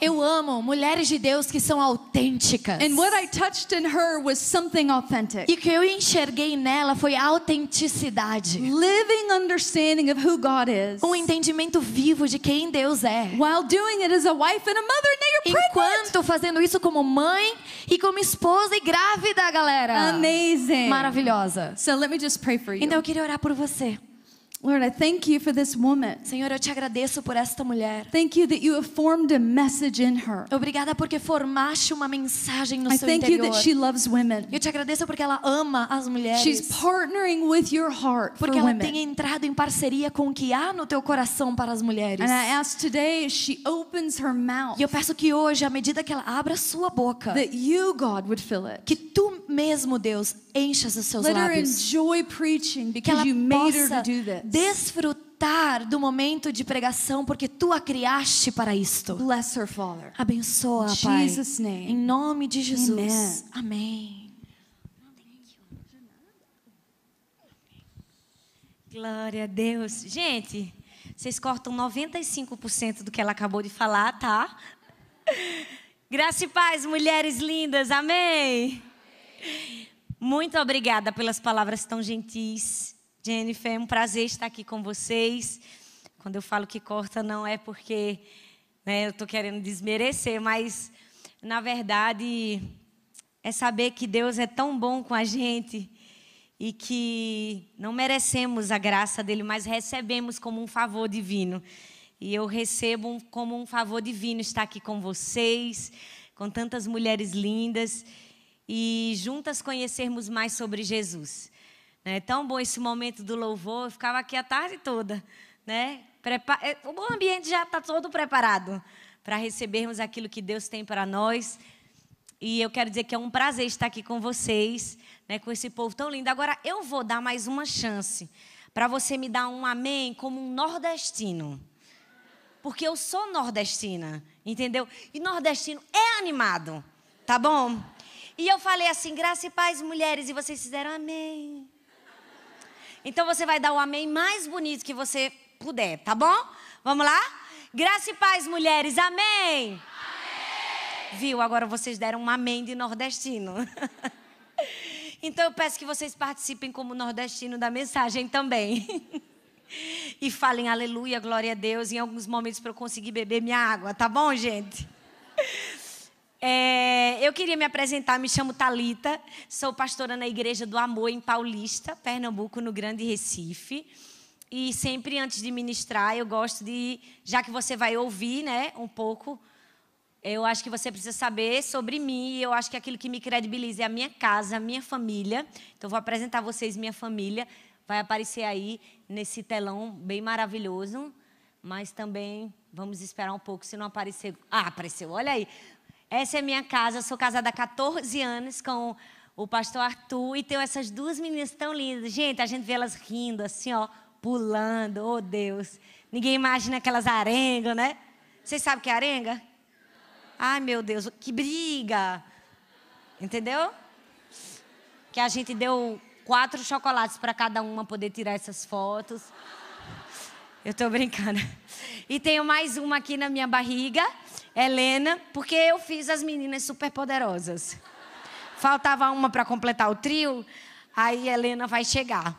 Eu amo mulheres de Deus que são autênticas. And what I touched in her was something authentic. E o que eu enxerguei nela foi autenticidade. Living understanding of who God is. Um entendimento vivo de quem Deus é. While doing it as a wife and a mother, now you're pregnant. Enquanto fazendo isso como mãe e como esposa e grávida, galera. Amazing. Maravilhosa. So let me just pray for you. Então eu queria orar por você. Lord, I thank you for this woman. Senhor, eu te agradeço por esta mulher. Thank you that you have formed a message in her. Obrigada porque formaste uma mensagem no I seu thank interior. You that she loves women. Eu te agradeço porque ela ama as mulheres. She's partnering with your heart porque for ela women. tem entrado em parceria com o que há no teu coração para as mulheres. And I ask today, she opens her mouth. E eu peço que hoje, à medida que ela abra sua boca, that you, God, would fill it. Que tu mesmo, Deus, enchas os seus Let lábios. Her enjoy preaching because que ela you made possa her to do this desfrutar do momento de pregação porque tu a criaste para isto. Bless her, Father. Abençoa, In Pai. Jesus name. Em nome de Jesus. Amen. Amém. Glória a Deus. Gente, vocês cortam 95% do que ela acabou de falar, tá? Graça e paz, mulheres lindas. Amém. Amém. Muito obrigada pelas palavras tão gentis. Jennifer, é um prazer estar aqui com vocês. Quando eu falo que corta, não é porque né, eu estou querendo desmerecer, mas na verdade é saber que Deus é tão bom com a gente e que não merecemos a graça dele, mas recebemos como um favor divino. E eu recebo como um favor divino estar aqui com vocês, com tantas mulheres lindas e juntas conhecermos mais sobre Jesus. É tão bom esse momento do louvor, eu ficava aqui a tarde toda, né? Prepa é, o ambiente já está todo preparado para recebermos aquilo que Deus tem para nós. E eu quero dizer que é um prazer estar aqui com vocês, né, com esse povo tão lindo. Agora eu vou dar mais uma chance para você me dar um amém como um nordestino. Porque eu sou nordestina, entendeu? E nordestino é animado, tá bom? E eu falei assim, graça e paz, mulheres, e vocês fizeram amém. Então você vai dar o amém mais bonito que você puder, tá bom? Vamos lá? Graça e paz, mulheres. Amém. amém. Viu? Agora vocês deram um amém de nordestino. então eu peço que vocês participem como nordestino da mensagem também. e falem aleluia, glória a Deus. Em alguns momentos para eu conseguir beber minha água, tá bom, gente? É, eu queria me apresentar, me chamo Talita, sou pastora na Igreja do Amor em Paulista, Pernambuco, no Grande Recife. E sempre antes de ministrar, eu gosto de, já que você vai ouvir, né, um pouco, eu acho que você precisa saber sobre mim, e eu acho que aquilo que me credibiliza é a minha casa, a minha família. Então vou apresentar a vocês minha família, vai aparecer aí nesse telão bem maravilhoso, mas também vamos esperar um pouco se não aparecer. Ah, apareceu, olha aí. Essa é minha casa. Eu sou casada há 14 anos com o pastor Arthur e tenho essas duas meninas tão lindas. Gente, a gente vê elas rindo assim, ó, pulando. Oh, Deus. Ninguém imagina aquelas arengas, né? Vocês sabem o que é arenga? Ai, meu Deus, que briga. Entendeu? Que a gente deu quatro chocolates para cada uma poder tirar essas fotos. Eu estou brincando. E tenho mais uma aqui na minha barriga Helena, porque eu fiz as meninas superpoderosas. Faltava uma para completar o trio, aí Helena vai chegar.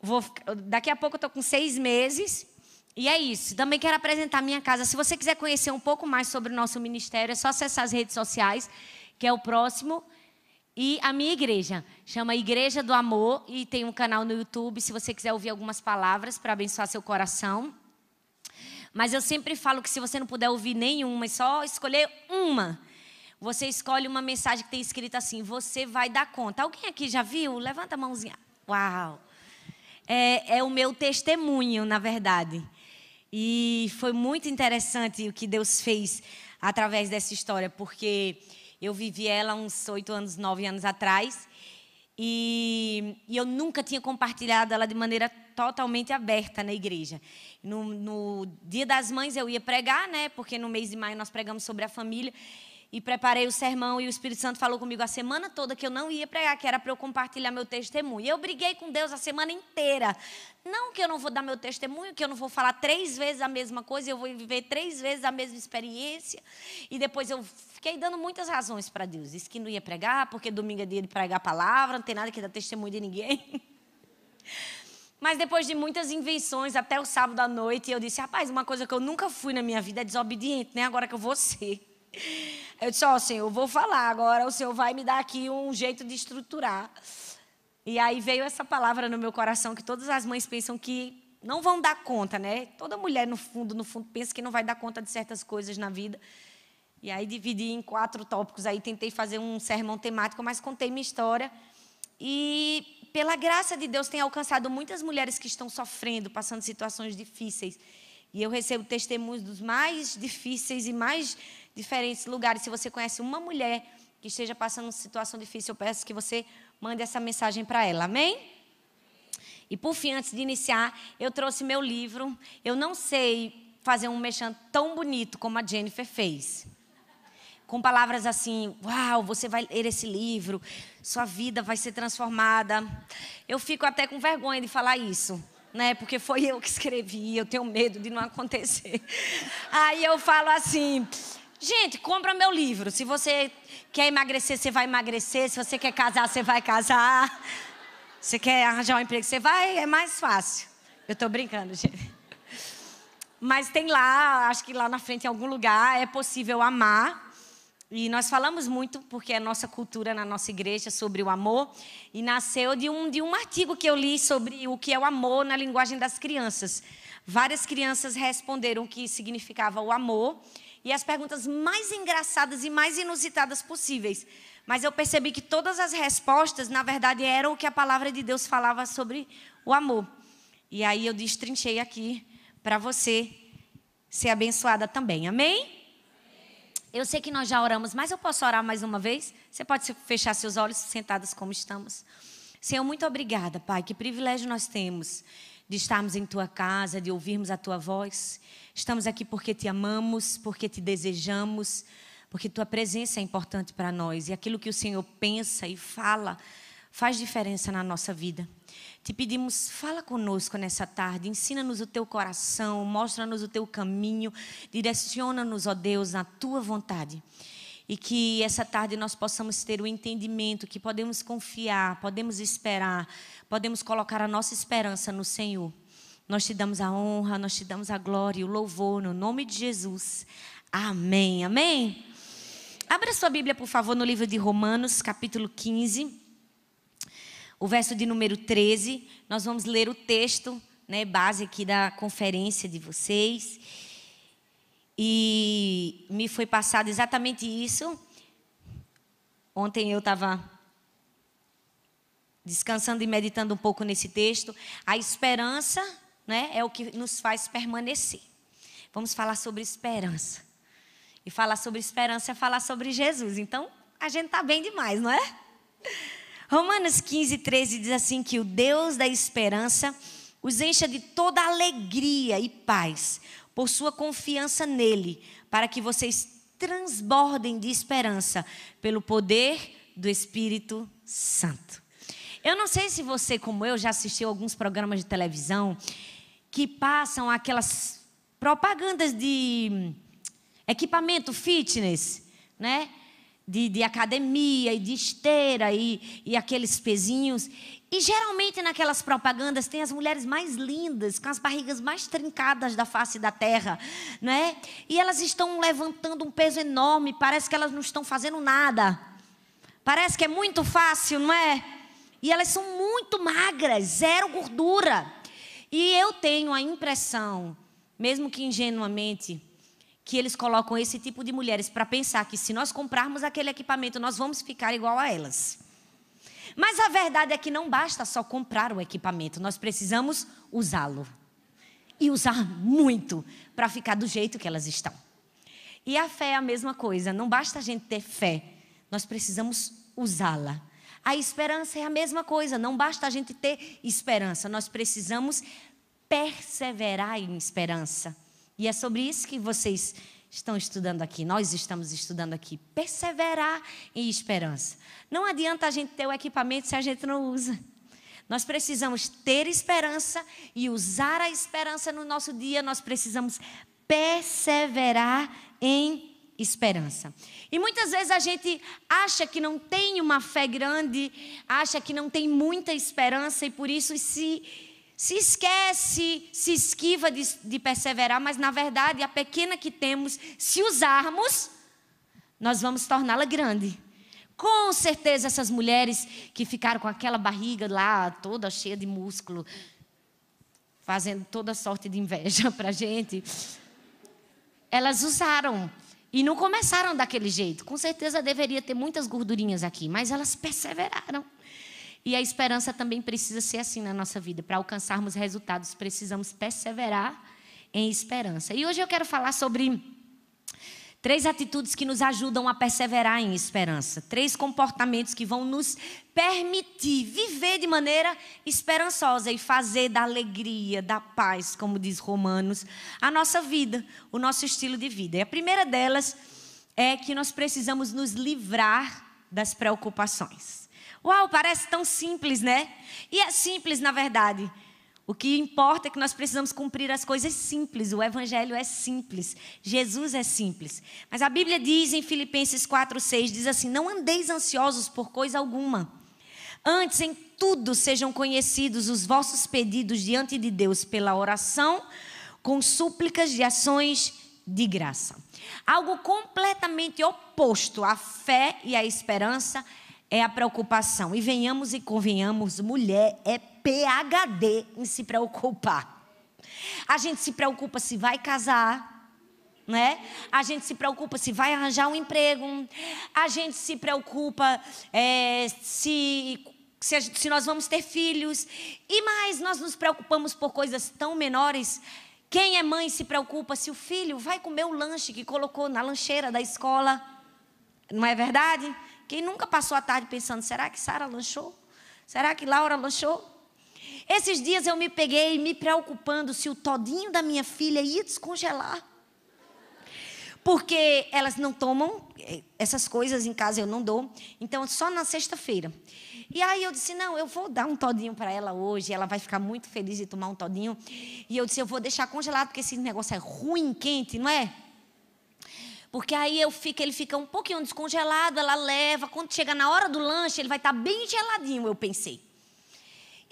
Vou, daqui a pouco eu tô com seis meses. E é isso. Também quero apresentar a minha casa. Se você quiser conhecer um pouco mais sobre o nosso ministério, é só acessar as redes sociais, que é o próximo. E a minha igreja. Chama Igreja do Amor e tem um canal no YouTube, se você quiser ouvir algumas palavras para abençoar seu coração. Mas eu sempre falo que se você não puder ouvir nenhuma é só escolher uma, você escolhe uma mensagem que tem escrito assim: Você vai dar conta. Alguém aqui já viu? Levanta a mãozinha. Uau! É, é o meu testemunho, na verdade. E foi muito interessante o que Deus fez através dessa história, porque eu vivi ela uns oito anos, nove anos atrás. E, e, eu nunca tinha compartilhado ela de maneira totalmente aberta na igreja. No, no Dia das Mães eu ia pregar, né? Porque no mês de maio nós pregamos sobre a família e preparei o sermão e o Espírito Santo falou comigo a semana toda que eu não ia pregar, que era para eu compartilhar meu testemunho. E eu briguei com Deus a semana inteira. Não que eu não vou dar meu testemunho, que eu não vou falar três vezes a mesma coisa, eu vou viver três vezes a mesma experiência. E depois eu fiquei dando muitas razões para Deus. Disse que não ia pregar, porque domingo é dia de pregar a palavra, não tem nada que dar testemunho de ninguém. Mas depois de muitas invenções, até o sábado à noite, eu disse: rapaz, uma coisa que eu nunca fui na minha vida é desobediente, né? Agora que eu vou ser. Eu disse: ó, oh, senhor, vou falar agora, o senhor vai me dar aqui um jeito de estruturar. E aí veio essa palavra no meu coração que todas as mães pensam que não vão dar conta, né? Toda mulher, no fundo, no fundo, pensa que não vai dar conta de certas coisas na vida. E aí dividi em quatro tópicos. Aí tentei fazer um sermão temático, mas contei minha história. E pela graça de Deus, tem alcançado muitas mulheres que estão sofrendo, passando situações difíceis. E eu recebo testemunhos dos mais difíceis e mais diferentes lugares. Se você conhece uma mulher que esteja passando uma situação difícil, eu peço que você mande essa mensagem para ela. Amém? E por fim, antes de iniciar, eu trouxe meu livro. Eu não sei fazer um mexão tão bonito como a Jennifer fez com palavras assim: Uau, você vai ler esse livro, sua vida vai ser transformada. Eu fico até com vergonha de falar isso, né? Porque foi eu que escrevi, eu tenho medo de não acontecer. Aí eu falo assim. Gente, compra meu livro. Se você quer emagrecer, você vai emagrecer. Se você quer casar, você vai casar. Você quer arranjar um emprego, você vai, é mais fácil. Eu tô brincando, gente. Mas tem lá, acho que lá na frente, em algum lugar, é possível amar e nós falamos muito, porque é nossa cultura na nossa igreja, sobre o amor. E nasceu de um, de um artigo que eu li sobre o que é o amor na linguagem das crianças. Várias crianças responderam o que significava o amor. E as perguntas mais engraçadas e mais inusitadas possíveis. Mas eu percebi que todas as respostas, na verdade, eram o que a palavra de Deus falava sobre o amor. E aí eu destrinchei aqui para você ser abençoada também. Amém? Eu sei que nós já oramos, mas eu posso orar mais uma vez? Você pode fechar seus olhos sentados como estamos. Senhor, muito obrigada, Pai. Que privilégio nós temos de estarmos em tua casa, de ouvirmos a tua voz. Estamos aqui porque te amamos, porque te desejamos, porque tua presença é importante para nós e aquilo que o Senhor pensa e fala faz diferença na nossa vida. Te pedimos, fala conosco nessa tarde, ensina-nos o teu coração, mostra-nos o teu caminho, direciona-nos, ó Deus, na tua vontade. E que essa tarde nós possamos ter o entendimento que podemos confiar, podemos esperar, podemos colocar a nossa esperança no Senhor. Nós te damos a honra, nós te damos a glória e o louvor no nome de Jesus. Amém. Amém. Abra sua Bíblia, por favor, no livro de Romanos, capítulo 15 o verso de número 13. Nós vamos ler o texto, né, base aqui da conferência de vocês. E me foi passado exatamente isso. Ontem eu estava descansando e meditando um pouco nesse texto. A esperança né, é o que nos faz permanecer. Vamos falar sobre esperança. E falar sobre esperança é falar sobre Jesus. Então, a gente está bem demais, não é? Romanos 15, 13 diz assim: que o Deus da esperança os encha de toda alegria e paz, por sua confiança nele, para que vocês transbordem de esperança pelo poder do Espírito Santo. Eu não sei se você, como eu, já assistiu alguns programas de televisão que passam aquelas propagandas de equipamento fitness, né? de, de academia e de esteira e, e aqueles pezinhos. E geralmente naquelas propagandas tem as mulheres mais lindas, com as barrigas mais trincadas da face da terra, né? E elas estão levantando um peso enorme, parece que elas não estão fazendo nada. Parece que é muito fácil, não é? E elas são muito magras, zero gordura. E eu tenho a impressão, mesmo que ingenuamente, que eles colocam esse tipo de mulheres para pensar que se nós comprarmos aquele equipamento, nós vamos ficar igual a elas. Mas a verdade é que não basta só comprar o equipamento, nós precisamos usá-lo. E usar muito para ficar do jeito que elas estão. E a fé é a mesma coisa, não basta a gente ter fé, nós precisamos usá-la. A esperança é a mesma coisa, não basta a gente ter esperança, nós precisamos perseverar em esperança. E é sobre isso que vocês estão estudando aqui, nós estamos estudando aqui. Perseverar em esperança. Não adianta a gente ter o equipamento se a gente não usa. Nós precisamos ter esperança e usar a esperança no nosso dia, nós precisamos perseverar em esperança. E muitas vezes a gente acha que não tem uma fé grande, acha que não tem muita esperança e por isso se se esquece, se esquiva de, de, perseverar, mas na verdade a pequena que temos, se usarmos, nós vamos torná-la grande. Com certeza essas mulheres que ficaram com aquela barriga lá toda cheia de músculo, fazendo toda sorte de inveja para gente, elas usaram e não começaram daquele jeito. Com certeza deveria ter muitas gordurinhas aqui, mas elas perseveraram. E a esperança também precisa ser assim na nossa vida. Para alcançarmos resultados, precisamos perseverar em esperança. E hoje eu quero falar sobre três atitudes que nos ajudam a perseverar em esperança, três comportamentos que vão nos permitir viver de maneira esperançosa e fazer da alegria, da paz, como diz Romanos, a nossa vida, o nosso estilo de vida. E a primeira delas é que nós precisamos nos livrar das preocupações. Uau, parece tão simples, né? E é simples, na verdade. O que importa é que nós precisamos cumprir as coisas simples. O Evangelho é simples. Jesus é simples. Mas a Bíblia diz em Filipenses 4,6: diz assim: Não andeis ansiosos por coisa alguma. Antes, em tudo sejam conhecidos os vossos pedidos diante de Deus pela oração, com súplicas de ações de graça. Algo completamente oposto à fé e à esperança é a preocupação. E venhamos e convenhamos, mulher é PHD em se preocupar. A gente se preocupa se vai casar, né? A gente se preocupa se vai arranjar um emprego, a gente se preocupa é, se, se, se nós vamos ter filhos. E mais, nós nos preocupamos por coisas tão menores. Quem é mãe se preocupa se o filho vai comer o lanche que colocou na lancheira da escola. Não é verdade? Quem nunca passou a tarde pensando, será que Sara lanchou? Será que Laura lanchou? Esses dias eu me peguei me preocupando se o todinho da minha filha ia descongelar. Porque elas não tomam eh, essas coisas em casa, eu não dou. Então, só na sexta-feira. E aí eu disse: não, eu vou dar um todinho para ela hoje. Ela vai ficar muito feliz de tomar um todinho. E eu disse: eu vou deixar congelado, porque esse negócio é ruim, quente, não é? Porque aí eu fico, ele fica um pouquinho descongelado, ela leva. Quando chega na hora do lanche, ele vai estar tá bem geladinho, eu pensei.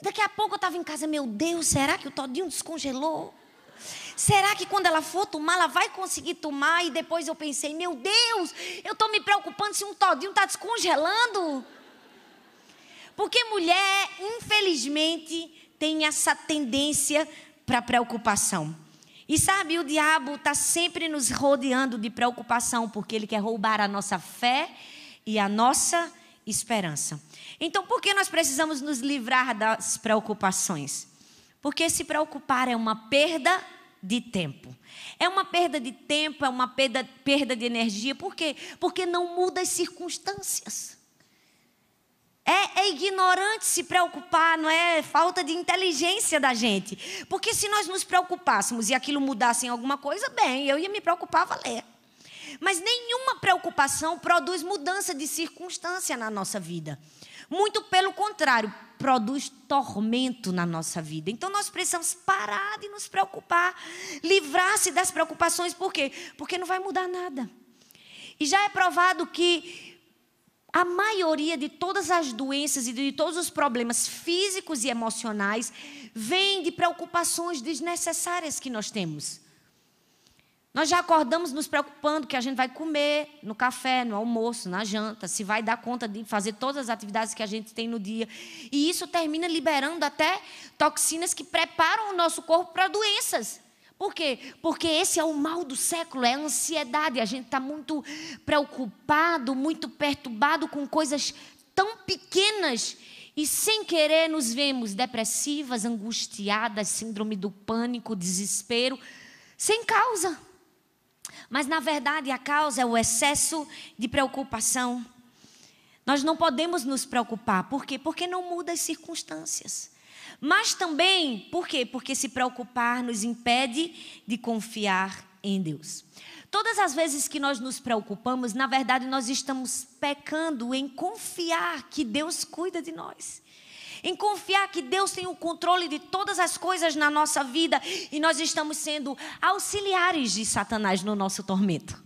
Daqui a pouco eu estava em casa, meu Deus, será que o Todinho descongelou? Será que quando ela for tomar, ela vai conseguir tomar? E depois eu pensei, meu Deus, eu estou me preocupando se um Todinho está descongelando. Porque mulher, infelizmente, tem essa tendência para preocupação. E sabe, o diabo está sempre nos rodeando de preocupação, porque ele quer roubar a nossa fé e a nossa esperança. Então, por que nós precisamos nos livrar das preocupações? Porque se preocupar é uma perda de tempo. É uma perda de tempo, é uma perda, perda de energia. Por quê? Porque não muda as circunstâncias é, ignorante se preocupar, não é falta de inteligência da gente. Porque se nós nos preocupássemos e aquilo mudasse em alguma coisa, bem, eu ia me preocupar valer. Mas nenhuma preocupação produz mudança de circunstância na nossa vida. Muito pelo contrário, produz tormento na nossa vida. Então nós precisamos parar de nos preocupar, livrar-se das preocupações, por quê? Porque não vai mudar nada. E já é provado que a maioria de todas as doenças e de todos os problemas físicos e emocionais vem de preocupações desnecessárias que nós temos. Nós já acordamos nos preocupando que a gente vai comer no café, no almoço, na janta, se vai dar conta de fazer todas as atividades que a gente tem no dia. E isso termina liberando até toxinas que preparam o nosso corpo para doenças. Por quê? Porque esse é o mal do século, é a ansiedade. A gente está muito preocupado, muito perturbado com coisas tão pequenas e sem querer nos vemos depressivas, angustiadas, síndrome do pânico, desespero, sem causa. Mas na verdade a causa é o excesso de preocupação. Nós não podemos nos preocupar, por quê? Porque não muda as circunstâncias. Mas também, por quê? Porque se preocupar nos impede de confiar em Deus. Todas as vezes que nós nos preocupamos, na verdade, nós estamos pecando em confiar que Deus cuida de nós. Em confiar que Deus tem o controle de todas as coisas na nossa vida e nós estamos sendo auxiliares de Satanás no nosso tormento.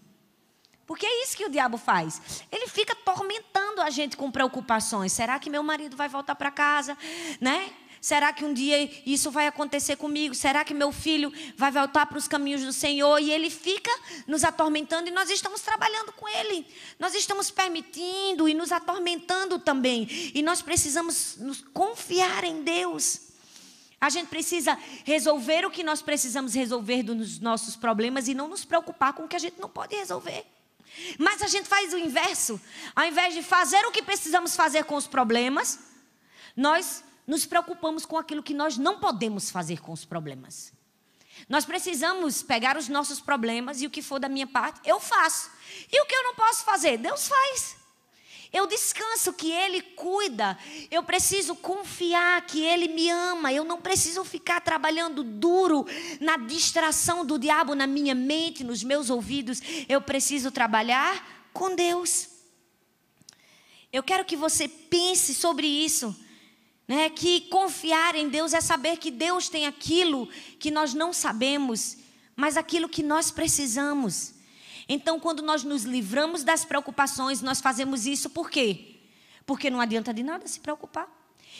Porque é isso que o diabo faz. Ele fica tormentando a gente com preocupações. Será que meu marido vai voltar para casa, né? Será que um dia isso vai acontecer comigo? Será que meu filho vai voltar para os caminhos do Senhor? E ele fica nos atormentando e nós estamos trabalhando com ele. Nós estamos permitindo e nos atormentando também. E nós precisamos nos confiar em Deus. A gente precisa resolver o que nós precisamos resolver dos nossos problemas e não nos preocupar com o que a gente não pode resolver. Mas a gente faz o inverso. Ao invés de fazer o que precisamos fazer com os problemas, nós nos preocupamos com aquilo que nós não podemos fazer com os problemas. Nós precisamos pegar os nossos problemas e o que for da minha parte, eu faço. E o que eu não posso fazer? Deus faz. Eu descanso que Ele cuida. Eu preciso confiar que Ele me ama. Eu não preciso ficar trabalhando duro na distração do diabo na minha mente, nos meus ouvidos. Eu preciso trabalhar com Deus. Eu quero que você pense sobre isso. Né? Que confiar em Deus é saber que Deus tem aquilo que nós não sabemos, mas aquilo que nós precisamos. Então, quando nós nos livramos das preocupações, nós fazemos isso por quê? Porque não adianta de nada se preocupar.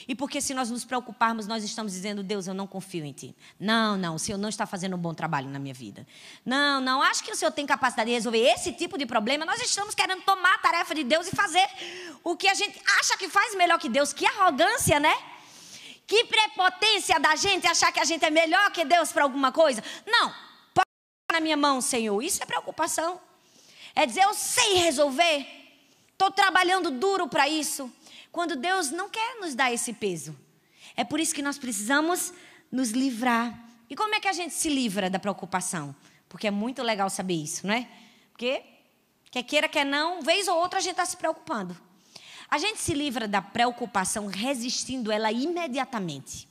E porque se nós nos preocuparmos, nós estamos dizendo, Deus, eu não confio em ti. Não, não, o Senhor não está fazendo um bom trabalho na minha vida. Não, não, acho que o Senhor tem capacidade de resolver esse tipo de problema. Nós estamos querendo tomar a tarefa de Deus e fazer o que a gente acha que faz melhor que Deus. Que arrogância, né? Que prepotência da gente achar que a gente é melhor que Deus para alguma coisa. Não, pode na minha mão, Senhor. Isso é preocupação. É dizer, eu sei resolver. Estou trabalhando duro para isso quando Deus não quer nos dar esse peso. É por isso que nós precisamos nos livrar. E como é que a gente se livra da preocupação? Porque é muito legal saber isso, não é? Porque quer queira, quer não, vez ou outra a gente está se preocupando. A gente se livra da preocupação resistindo ela imediatamente.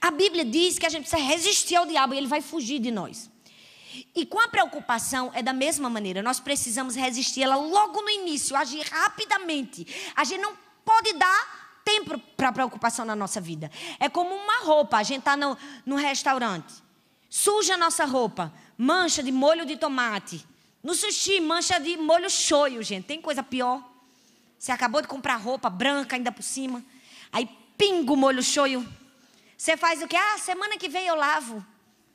A Bíblia diz que a gente precisa resistir ao diabo e ele vai fugir de nós. E com a preocupação é da mesma maneira, nós precisamos resistir ela logo no início, agir rapidamente. A gente não pode dar tempo para preocupação na nossa vida. É como uma roupa, a gente está no, no restaurante, suja a nossa roupa, mancha de molho de tomate. No sushi, mancha de molho shoyu, gente. Tem coisa pior? Você acabou de comprar roupa branca ainda por cima. Aí pinga o molho shoyu. Você faz o quê? Ah, semana que vem eu lavo.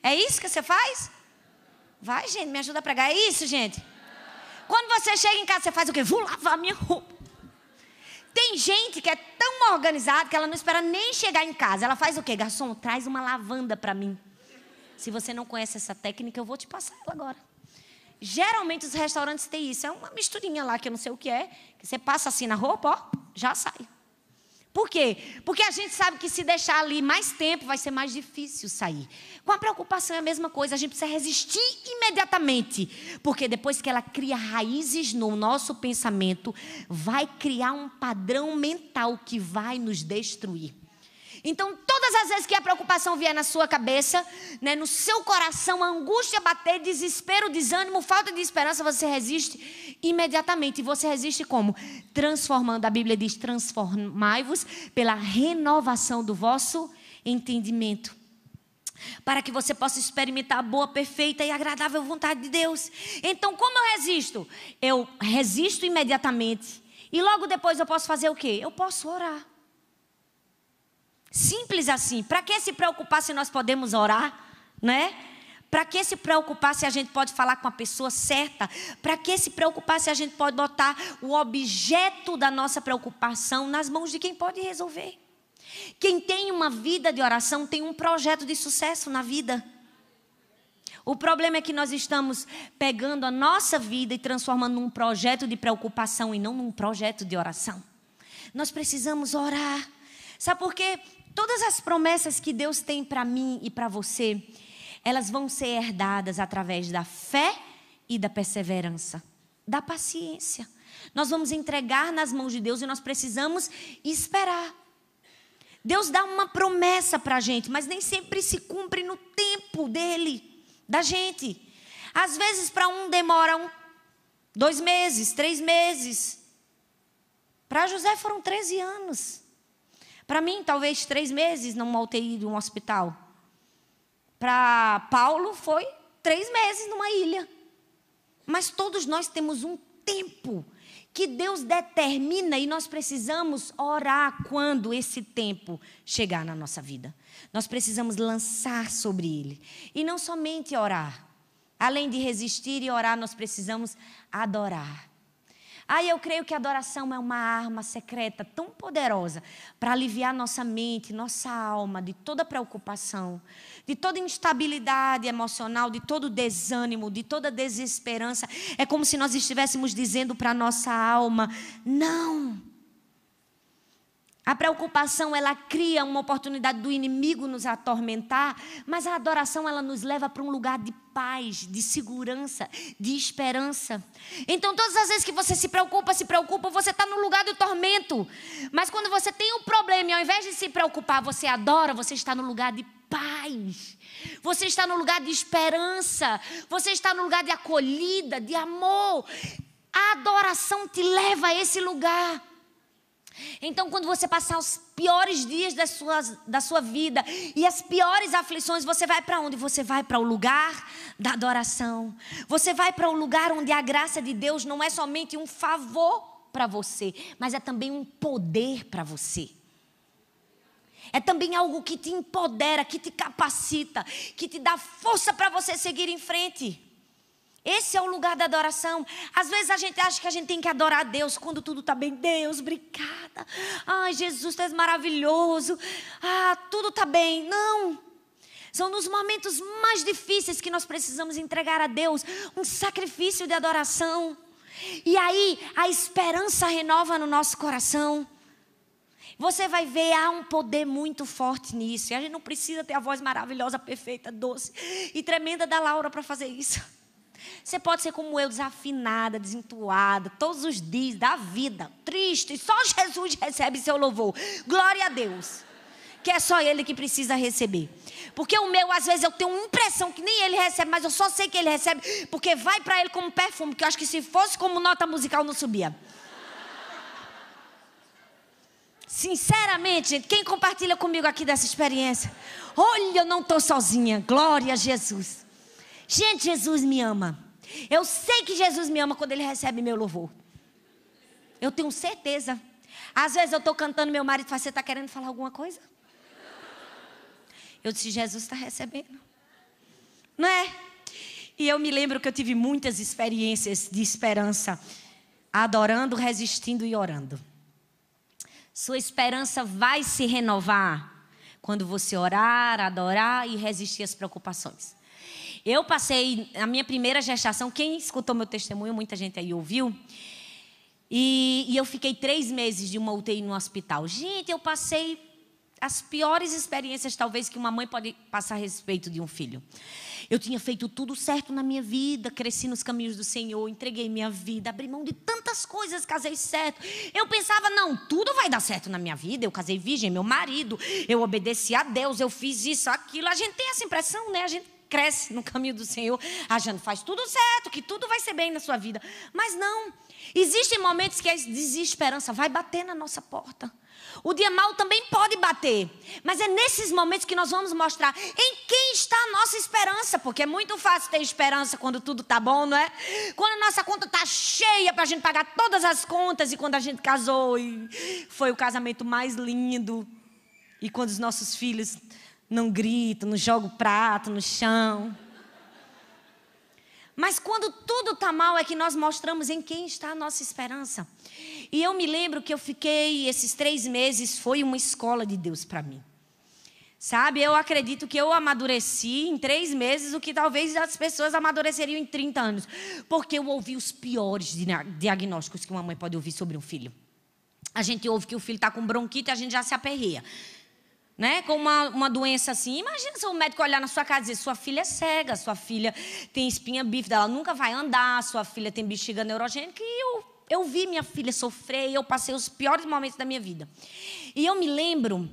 É isso que você faz? Vai, gente, me ajuda a pregar. É isso, gente? Quando você chega em casa, você faz o quê? Vou lavar minha roupa. Tem gente que é tão organizada que ela não espera nem chegar em casa. Ela faz o quê? Garçom, traz uma lavanda para mim. Se você não conhece essa técnica, eu vou te passar ela agora. Geralmente os restaurantes têm isso. É uma misturinha lá que eu não sei o que é. Que você passa assim na roupa, ó, já sai. Por quê? Porque a gente sabe que se deixar ali mais tempo vai ser mais difícil sair. Com a preocupação é a mesma coisa, a gente precisa resistir imediatamente, porque depois que ela cria raízes no nosso pensamento, vai criar um padrão mental que vai nos destruir. Então, todas as vezes que a preocupação vier na sua cabeça, né, no seu coração, angústia bater, desespero, desânimo, falta de esperança, você resiste imediatamente. E você resiste como? Transformando. A Bíblia diz: transformai-vos pela renovação do vosso entendimento para que você possa experimentar a boa, perfeita e agradável vontade de Deus. Então, como eu resisto? Eu resisto imediatamente. E logo depois eu posso fazer o quê? Eu posso orar. Simples assim. Para que se preocupar se nós podemos orar, né? Para que se preocupar se a gente pode falar com a pessoa certa? Para que se preocupar se a gente pode botar o objeto da nossa preocupação nas mãos de quem pode resolver? Quem tem uma vida de oração tem um projeto de sucesso na vida. O problema é que nós estamos pegando a nossa vida e transformando num projeto de preocupação e não num projeto de oração. Nós precisamos orar. Sabe por quê? Todas as promessas que Deus tem para mim e para você, elas vão ser herdadas através da fé e da perseverança, da paciência. Nós vamos entregar nas mãos de Deus e nós precisamos esperar. Deus dá uma promessa para a gente, mas nem sempre se cumpre no tempo dele, da gente. Às vezes, para um demora um, dois meses, três meses. Para José foram 13 anos. Para mim, talvez três meses numa UTI de um hospital. Para Paulo, foi três meses numa ilha. Mas todos nós temos um tempo que Deus determina e nós precisamos orar quando esse tempo chegar na nossa vida. Nós precisamos lançar sobre ele e não somente orar. Além de resistir e orar, nós precisamos adorar. Ah, eu creio que a adoração é uma arma secreta tão poderosa para aliviar nossa mente, nossa alma de toda preocupação, de toda instabilidade emocional, de todo desânimo, de toda desesperança. É como se nós estivéssemos dizendo para nossa alma: não. A preocupação, ela cria uma oportunidade do inimigo nos atormentar, mas a adoração, ela nos leva para um lugar de paz, de segurança, de esperança. Então, todas as vezes que você se preocupa, se preocupa, você está no lugar do tormento. Mas quando você tem um problema e ao invés de se preocupar, você adora, você está no lugar de paz. Você está no lugar de esperança. Você está no lugar de acolhida, de amor. A adoração te leva a esse lugar. Então, quando você passar os piores dias da sua, da sua vida e as piores aflições, você vai para onde? Você vai para o lugar da adoração. Você vai para o um lugar onde a graça de Deus não é somente um favor para você, mas é também um poder para você. É também algo que te empodera, que te capacita, que te dá força para você seguir em frente. Esse é o lugar da adoração. Às vezes a gente acha que a gente tem que adorar a Deus quando tudo está bem. Deus, obrigada. Ai, Jesus, tu és maravilhoso. Ah, tudo está bem. Não. São nos momentos mais difíceis que nós precisamos entregar a Deus um sacrifício de adoração. E aí a esperança renova no nosso coração. Você vai ver, há um poder muito forte nisso. E a gente não precisa ter a voz maravilhosa, perfeita, doce e tremenda da Laura para fazer isso. Você pode ser como eu, desafinada, desentuada, todos os dias da vida, triste, só Jesus recebe seu louvor. Glória a Deus. Que é só Ele que precisa receber. Porque o meu, às vezes, eu tenho uma impressão que nem Ele recebe, mas eu só sei que Ele recebe, porque vai para Ele como perfume, que eu acho que se fosse como nota musical, não subia. Sinceramente, quem compartilha comigo aqui dessa experiência? Olha, eu não estou sozinha. Glória a Jesus. Gente, Jesus me ama. Eu sei que Jesus me ama quando ele recebe meu louvor. Eu tenho certeza. Às vezes eu estou cantando, meu marido fala: Você está querendo falar alguma coisa? Eu disse: Jesus está recebendo. Não é? E eu me lembro que eu tive muitas experiências de esperança, adorando, resistindo e orando. Sua esperança vai se renovar quando você orar, adorar e resistir às preocupações. Eu passei a minha primeira gestação, quem escutou meu testemunho, muita gente aí ouviu. E, e eu fiquei três meses de uma UTI no hospital. Gente, eu passei as piores experiências, talvez, que uma mãe pode passar a respeito de um filho. Eu tinha feito tudo certo na minha vida, cresci nos caminhos do Senhor, entreguei minha vida, abri mão de tantas coisas, casei certo. Eu pensava, não, tudo vai dar certo na minha vida. Eu casei virgem, meu marido, eu obedeci a Deus, eu fiz isso, aquilo. A gente tem essa impressão, né? A gente cresce no caminho do Senhor, achando faz tudo certo, que tudo vai ser bem na sua vida. Mas não. Existem momentos que a desesperança vai bater na nossa porta. O dia mal também pode bater, mas é nesses momentos que nós vamos mostrar em quem está a nossa esperança, porque é muito fácil ter esperança quando tudo está bom, não é? Quando a nossa conta está cheia para a gente pagar todas as contas e quando a gente casou e foi o casamento mais lindo e quando os nossos filhos não grito, não jogo prato no chão. Mas quando tudo está mal é que nós mostramos em quem está a nossa esperança. E eu me lembro que eu fiquei, esses três meses foi uma escola de Deus para mim. Sabe, eu acredito que eu amadureci em três meses o que talvez as pessoas amadureceriam em 30 anos. Porque eu ouvi os piores diagnósticos que uma mãe pode ouvir sobre um filho. A gente ouve que o filho está com bronquite e a gente já se aperreia né, com uma, uma doença assim. Imagina se o médico olhar na sua casa e dizer: sua filha é cega, sua filha tem espinha bífida, ela nunca vai andar, sua filha tem bexiga neurogênica. E eu, eu vi minha filha sofrer, e eu passei os piores momentos da minha vida. E eu me lembro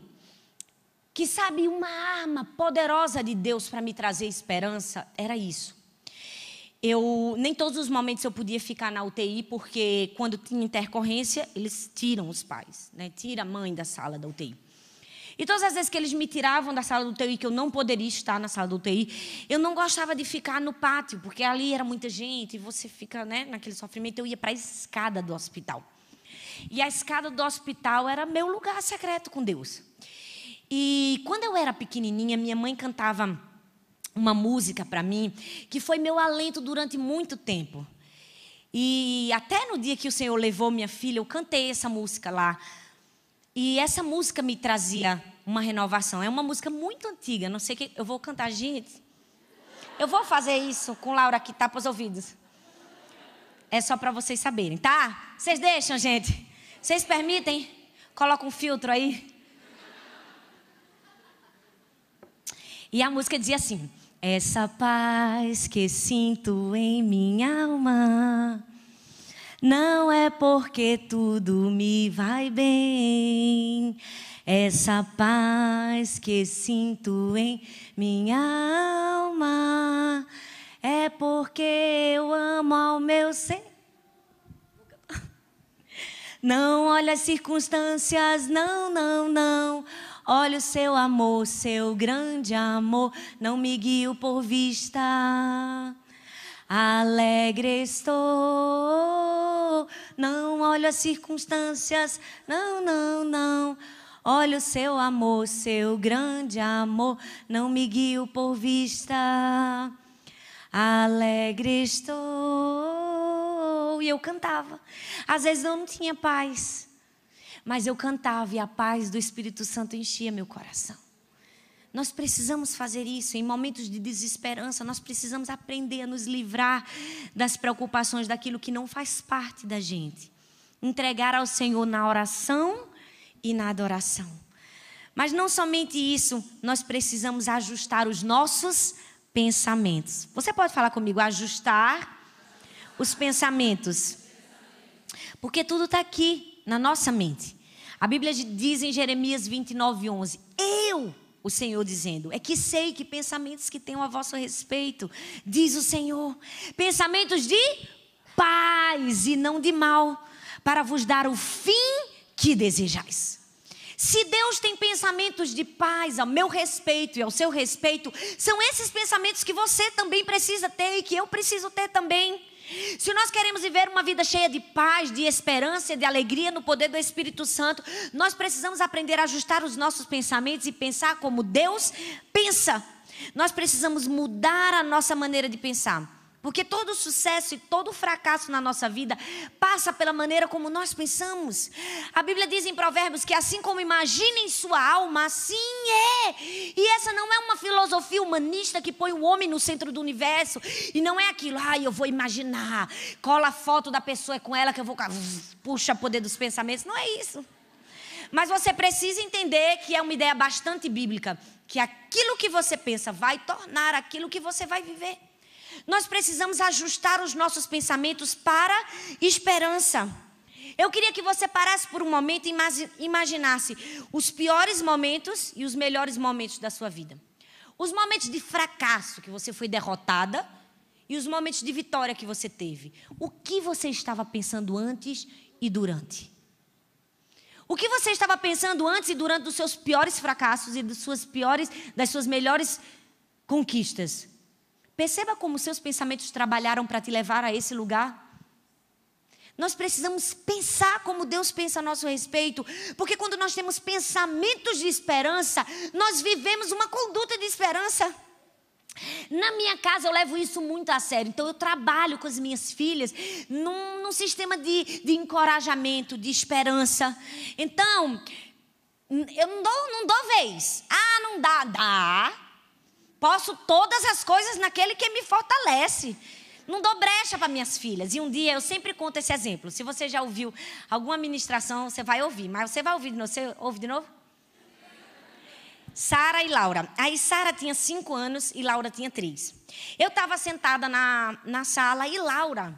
que, sabe, uma arma poderosa de Deus para me trazer esperança era isso. Eu, nem todos os momentos eu podia ficar na UTI, porque quando tinha intercorrência, eles tiram os pais, né? tira a mãe da sala da UTI. E todas as vezes que eles me tiravam da sala do TI, que eu não poderia estar na sala do TI, eu não gostava de ficar no pátio, porque ali era muita gente e você fica né, naquele sofrimento. Eu ia para a escada do hospital. E a escada do hospital era meu lugar secreto com Deus. E quando eu era pequenininha, minha mãe cantava uma música para mim que foi meu alento durante muito tempo. E até no dia que o Senhor levou minha filha, eu cantei essa música lá e essa música me trazia uma renovação. É uma música muito antiga, não sei que eu vou cantar, gente. Eu vou fazer isso com Laura que tapa os ouvidos. É só para vocês saberem, tá? Vocês deixam, gente? Vocês permitem? Coloca um filtro aí. E a música dizia assim: Essa paz que sinto em minha alma não é porque tudo me vai bem, essa paz que sinto em minha alma, é porque eu amo ao meu ser. Não olha as circunstâncias, não, não, não. Olha o seu amor, seu grande amor. Não me guio por vista Alegre estou, não olho as circunstâncias, não, não, não. Olho o seu amor, seu grande amor, não me guio por vista. Alegre estou. E eu cantava. Às vezes eu não tinha paz, mas eu cantava e a paz do Espírito Santo enchia meu coração. Nós precisamos fazer isso em momentos de desesperança, nós precisamos aprender a nos livrar das preocupações daquilo que não faz parte da gente. Entregar ao Senhor na oração e na adoração. Mas não somente isso, nós precisamos ajustar os nossos pensamentos. Você pode falar comigo, ajustar os pensamentos. Porque tudo está aqui na nossa mente. A Bíblia diz em Jeremias 29, 11: Eu o Senhor dizendo: É que sei que pensamentos que tenho a vosso respeito, diz o Senhor, pensamentos de paz e não de mal, para vos dar o fim que desejais. Se Deus tem pensamentos de paz ao meu respeito e ao seu respeito, são esses pensamentos que você também precisa ter e que eu preciso ter também. Se nós queremos viver uma vida cheia de paz, de esperança, de alegria no poder do Espírito Santo, nós precisamos aprender a ajustar os nossos pensamentos e pensar como Deus pensa. Nós precisamos mudar a nossa maneira de pensar. Porque todo sucesso e todo fracasso na nossa vida passa pela maneira como nós pensamos. A Bíblia diz em Provérbios que assim como imaginem sua alma, assim é. E essa não é uma filosofia humanista que põe o homem no centro do universo. E não é aquilo, ai, ah, eu vou imaginar. Cola a foto da pessoa com ela que eu vou. Puxa poder dos pensamentos. Não é isso. Mas você precisa entender que é uma ideia bastante bíblica. Que aquilo que você pensa vai tornar aquilo que você vai viver. Nós precisamos ajustar os nossos pensamentos para esperança. Eu queria que você parasse por um momento e imaginasse os piores momentos e os melhores momentos da sua vida. Os momentos de fracasso que você foi derrotada e os momentos de vitória que você teve. O que você estava pensando antes e durante? O que você estava pensando antes e durante dos seus piores fracassos e das suas piores, das suas melhores conquistas? Perceba como seus pensamentos trabalharam para te levar a esse lugar. Nós precisamos pensar como Deus pensa a nosso respeito, porque quando nós temos pensamentos de esperança, nós vivemos uma conduta de esperança. Na minha casa eu levo isso muito a sério, então eu trabalho com as minhas filhas num, num sistema de, de encorajamento, de esperança. Então, eu não dou, não dou vez. Ah, não dá. Dá, Posso todas as coisas naquele que me fortalece. Não dou brecha para minhas filhas. E um dia eu sempre conto esse exemplo. Se você já ouviu alguma ministração, você vai ouvir. Mas você vai ouvir de novo? Você ouve de novo? Sara e Laura. Aí Sara tinha cinco anos e Laura tinha três. Eu estava sentada na, na sala e Laura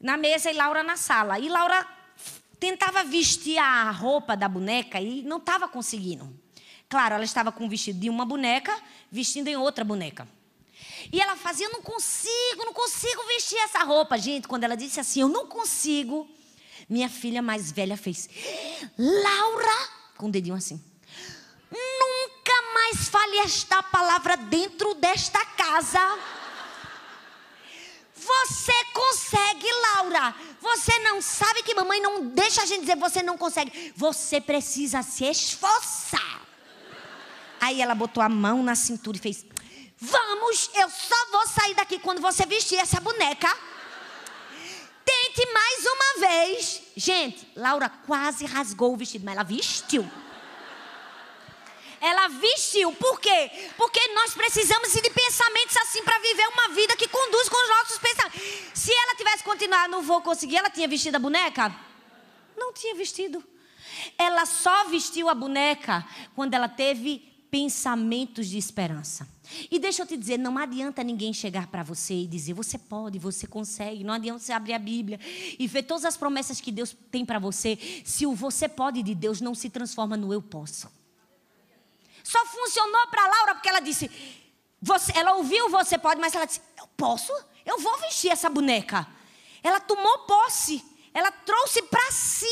na mesa e Laura na sala. E Laura tentava vestir a roupa da boneca e não estava conseguindo. Claro, ela estava com um vestido de uma boneca, vestindo em outra boneca. E ela fazia: Eu não consigo, não consigo vestir essa roupa. Gente, quando ela disse assim: Eu não consigo, minha filha mais velha fez: Laura, com o dedinho assim, nunca mais fale esta palavra dentro desta casa. Você consegue, Laura. Você não sabe que mamãe não deixa a gente dizer você não consegue. Você precisa se esforçar. Aí ela botou a mão na cintura e fez: Vamos, eu só vou sair daqui quando você vestir essa boneca. Tente mais uma vez. Gente, Laura quase rasgou o vestido, mas ela vestiu. Ela vestiu. Por quê? Porque nós precisamos de pensamentos assim para viver uma vida que conduz com os nossos pensamentos. Se ela tivesse continuado, não vou conseguir, ela tinha vestido a boneca? Não tinha vestido. Ela só vestiu a boneca quando ela teve pensamentos de esperança. E deixa eu te dizer, não adianta ninguém chegar para você e dizer, você pode, você consegue. Não adianta você abrir a Bíblia e ver todas as promessas que Deus tem para você, se o você pode de Deus não se transforma no eu posso. Só funcionou para Laura porque ela disse, você, ela ouviu você pode, mas ela disse, eu posso, eu vou vestir essa boneca. Ela tomou posse, ela trouxe para si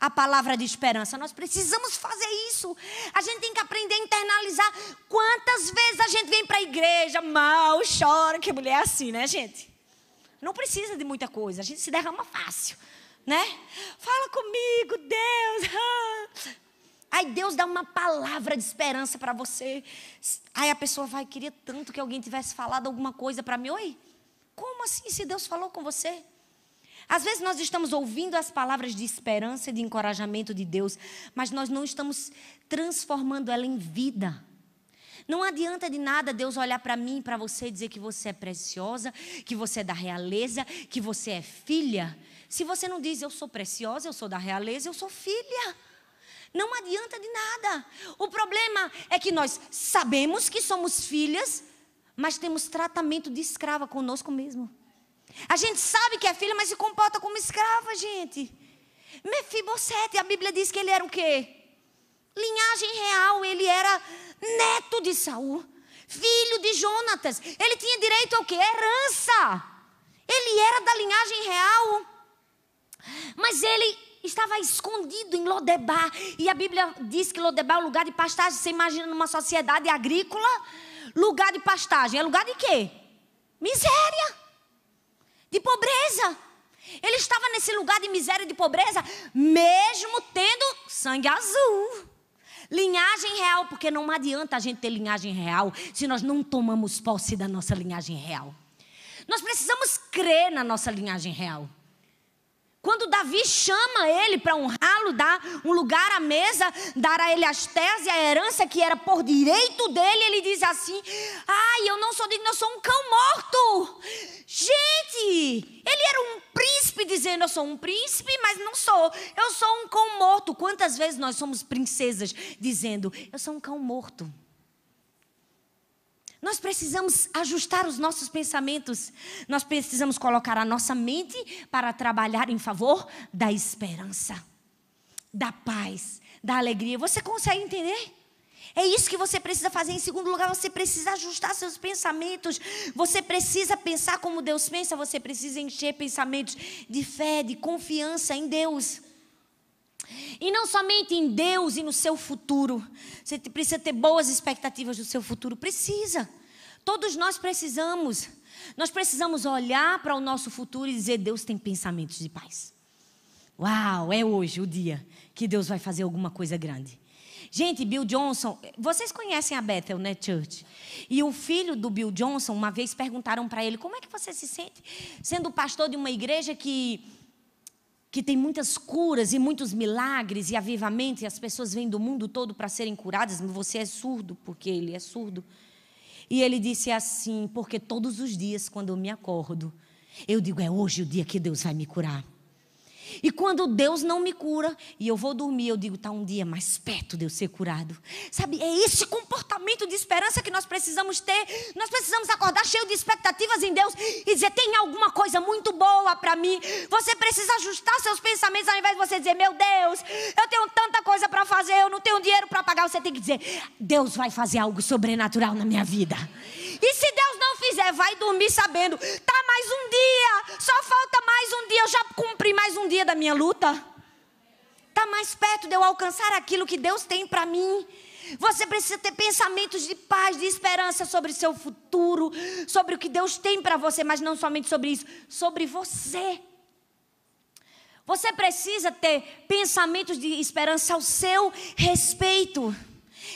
a palavra de esperança. Nós precisamos fazer isso. A gente tem que aprender a internalizar. Quantas vezes a gente vem para a igreja mal, chora, que mulher é assim, né, gente? Não precisa de muita coisa. A gente se derrama fácil, né? Fala comigo, Deus. Aí Deus dá uma palavra de esperança para você. Aí a pessoa vai, queria tanto que alguém tivesse falado alguma coisa para mim. Oi, como assim se Deus falou com você? Às vezes nós estamos ouvindo as palavras de esperança e de encorajamento de Deus, mas nós não estamos transformando ela em vida. Não adianta de nada Deus olhar para mim, para você e dizer que você é preciosa, que você é da realeza, que você é filha. Se você não diz eu sou preciosa, eu sou da realeza, eu sou filha. Não adianta de nada. O problema é que nós sabemos que somos filhas, mas temos tratamento de escrava conosco mesmo. A gente sabe que é filha, mas se comporta como escrava, gente. Mefibosete, a Bíblia diz que ele era o quê? Linhagem real, ele era neto de Saul, filho de Jonatas. Ele tinha direito ao quê? Herança. Ele era da linhagem real. Mas ele estava escondido em Lodebar. E a Bíblia diz que Lodebar é um lugar de pastagem. Você imagina numa sociedade agrícola, lugar de pastagem. É lugar de quê? Miséria de pobreza. Ele estava nesse lugar de miséria e de pobreza, mesmo tendo sangue azul. Linhagem real, porque não adianta a gente ter linhagem real se nós não tomamos posse da nossa linhagem real. Nós precisamos crer na nossa linhagem real. Quando Davi chama ele para honrá-lo, dar um lugar à mesa, dar a ele as terras e a herança que era por direito dele, ele diz assim: Ai, eu não sou digno, eu sou um cão morto. Gente, ele era um príncipe dizendo: Eu sou um príncipe, mas não sou. Eu sou um cão morto. Quantas vezes nós somos princesas dizendo: Eu sou um cão morto. Nós precisamos ajustar os nossos pensamentos. Nós precisamos colocar a nossa mente para trabalhar em favor da esperança, da paz, da alegria. Você consegue entender? É isso que você precisa fazer. Em segundo lugar, você precisa ajustar seus pensamentos. Você precisa pensar como Deus pensa. Você precisa encher pensamentos de fé, de confiança em Deus. E não somente em Deus e no seu futuro. Você precisa ter boas expectativas do seu futuro. Precisa. Todos nós precisamos. Nós precisamos olhar para o nosso futuro e dizer: Deus tem pensamentos de paz. Uau, é hoje o dia que Deus vai fazer alguma coisa grande. Gente, Bill Johnson, vocês conhecem a Bethel, né, Church? E o filho do Bill Johnson, uma vez perguntaram para ele: como é que você se sente sendo pastor de uma igreja que que tem muitas curas e muitos milagres e avivamento, e as pessoas vêm do mundo todo para serem curadas, mas você é surdo, porque ele é surdo. E ele disse assim: porque todos os dias, quando eu me acordo, eu digo, é hoje o dia que Deus vai me curar. E quando Deus não me cura e eu vou dormir, eu digo, está um dia mais perto de eu ser curado. Sabe, é esse comportamento de esperança que nós precisamos ter. Nós precisamos acordar cheio de expectativas em Deus e dizer, tem alguma coisa muito boa para mim. Você precisa ajustar seus pensamentos ao invés de você dizer, meu Deus, eu tenho tanta coisa para fazer, eu não tenho dinheiro para pagar. Você tem que dizer, Deus vai fazer algo sobrenatural na minha vida. E se Deus fizer, vai dormir sabendo. Tá mais um dia, só falta mais um dia, eu já cumpri mais um dia da minha luta. Tá mais perto de eu alcançar aquilo que Deus tem para mim. Você precisa ter pensamentos de paz, de esperança sobre seu futuro, sobre o que Deus tem para você, mas não somente sobre isso, sobre você. Você precisa ter pensamentos de esperança ao seu respeito.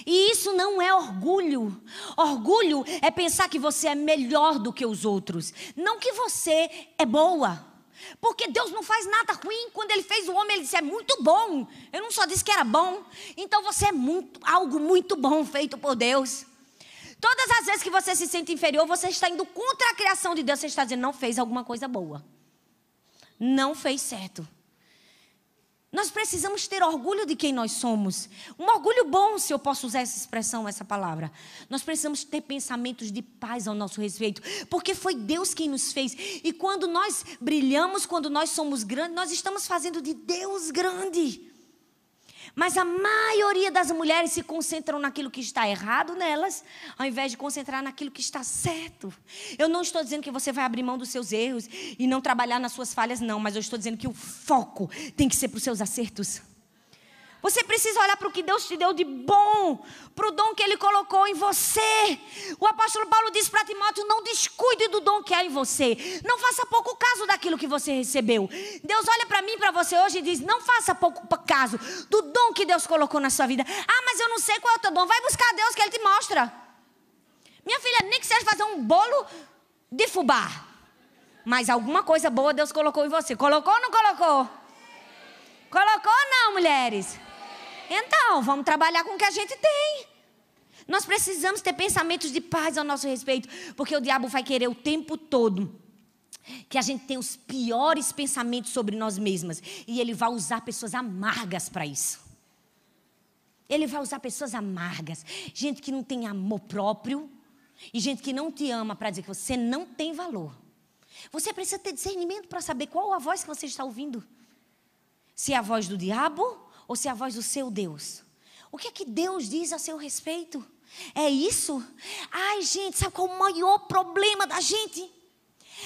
E isso não é orgulho. Orgulho é pensar que você é melhor do que os outros, não que você é boa. Porque Deus não faz nada ruim. Quando ele fez o homem, ele disse: "É muito bom". Eu não só disse que era bom. Então você é muito algo muito bom feito por Deus. Todas as vezes que você se sente inferior, você está indo contra a criação de Deus, você está dizendo: "Não fez alguma coisa boa". Não fez certo. Nós precisamos ter orgulho de quem nós somos. Um orgulho bom, se eu posso usar essa expressão, essa palavra. Nós precisamos ter pensamentos de paz ao nosso respeito, porque foi Deus quem nos fez. E quando nós brilhamos, quando nós somos grandes, nós estamos fazendo de Deus grande. Mas a maioria das mulheres se concentram naquilo que está errado nelas, ao invés de concentrar naquilo que está certo. Eu não estou dizendo que você vai abrir mão dos seus erros e não trabalhar nas suas falhas, não, mas eu estou dizendo que o foco tem que ser para os seus acertos. Você precisa olhar para o que Deus te deu de bom, para o dom que Ele colocou em você. O apóstolo Paulo diz para Timóteo: não descuide do dom que há em você. Não faça pouco caso daquilo que você recebeu. Deus olha para mim, para você hoje e diz: não faça pouco caso do dom que Deus colocou na sua vida. Ah, mas eu não sei qual é o teu dom. Vai buscar a Deus que Ele te mostra. Minha filha, nem que seja fazer um bolo de fubá. Mas alguma coisa boa Deus colocou em você. Colocou ou não colocou? Colocou não, mulheres? Então, vamos trabalhar com o que a gente tem. Nós precisamos ter pensamentos de paz ao nosso respeito, porque o diabo vai querer o tempo todo que a gente tenha os piores pensamentos sobre nós mesmas e ele vai usar pessoas amargas para isso. Ele vai usar pessoas amargas, gente que não tem amor próprio e gente que não te ama para dizer que você não tem valor. Você precisa ter discernimento para saber qual a voz que você está ouvindo. Se é a voz do diabo ou se é a voz do seu Deus? O que é que Deus diz a seu respeito? É isso? Ai, gente, sabe qual é o maior problema da gente?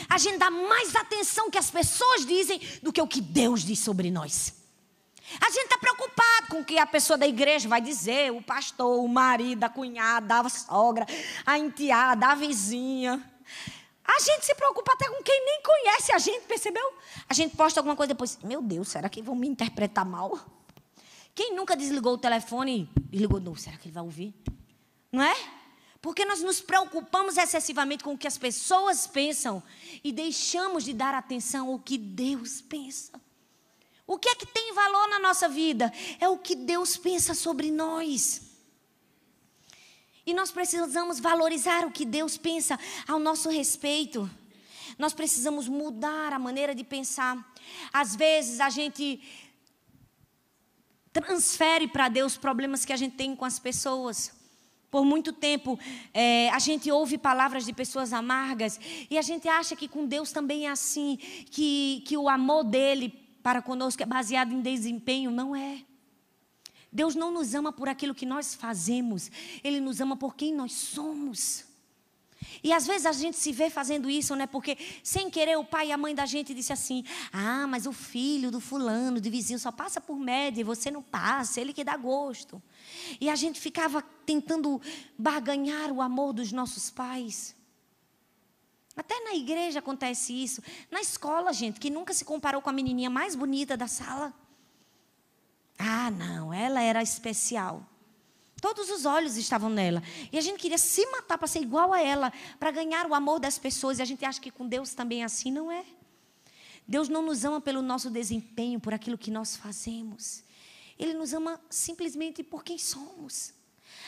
A gente dá mais atenção que as pessoas dizem do que o que Deus diz sobre nós. A gente está preocupado com o que a pessoa da igreja vai dizer, o pastor, o marido, a cunhada, a sogra, a enteada, a vizinha. A gente se preocupa até com quem nem conhece a gente, percebeu? A gente posta alguma coisa depois, meu Deus, será que vão me interpretar mal? Quem nunca desligou o telefone e ligou, novo? será que ele vai ouvir? Não é? Porque nós nos preocupamos excessivamente com o que as pessoas pensam e deixamos de dar atenção ao que Deus pensa. O que é que tem valor na nossa vida? É o que Deus pensa sobre nós. E nós precisamos valorizar o que Deus pensa ao nosso respeito. Nós precisamos mudar a maneira de pensar. Às vezes a gente transfere para Deus problemas que a gente tem com as pessoas. Por muito tempo, é, a gente ouve palavras de pessoas amargas e a gente acha que com Deus também é assim, que, que o amor dele para conosco é baseado em desempenho. Não é. Deus não nos ama por aquilo que nós fazemos, Ele nos ama por quem nós somos. E às vezes a gente se vê fazendo isso, né? Porque sem querer o pai e a mãe da gente disse assim: "Ah, mas o filho do fulano, do vizinho só passa por média e você não passa, ele que dá gosto". E a gente ficava tentando barganhar o amor dos nossos pais. Até na igreja acontece isso. Na escola, gente, que nunca se comparou com a menininha mais bonita da sala. Ah, não, ela era especial. Todos os olhos estavam nela. E a gente queria se matar para ser igual a ela, para ganhar o amor das pessoas. E a gente acha que com Deus também é assim, não é? Deus não nos ama pelo nosso desempenho, por aquilo que nós fazemos. Ele nos ama simplesmente por quem somos.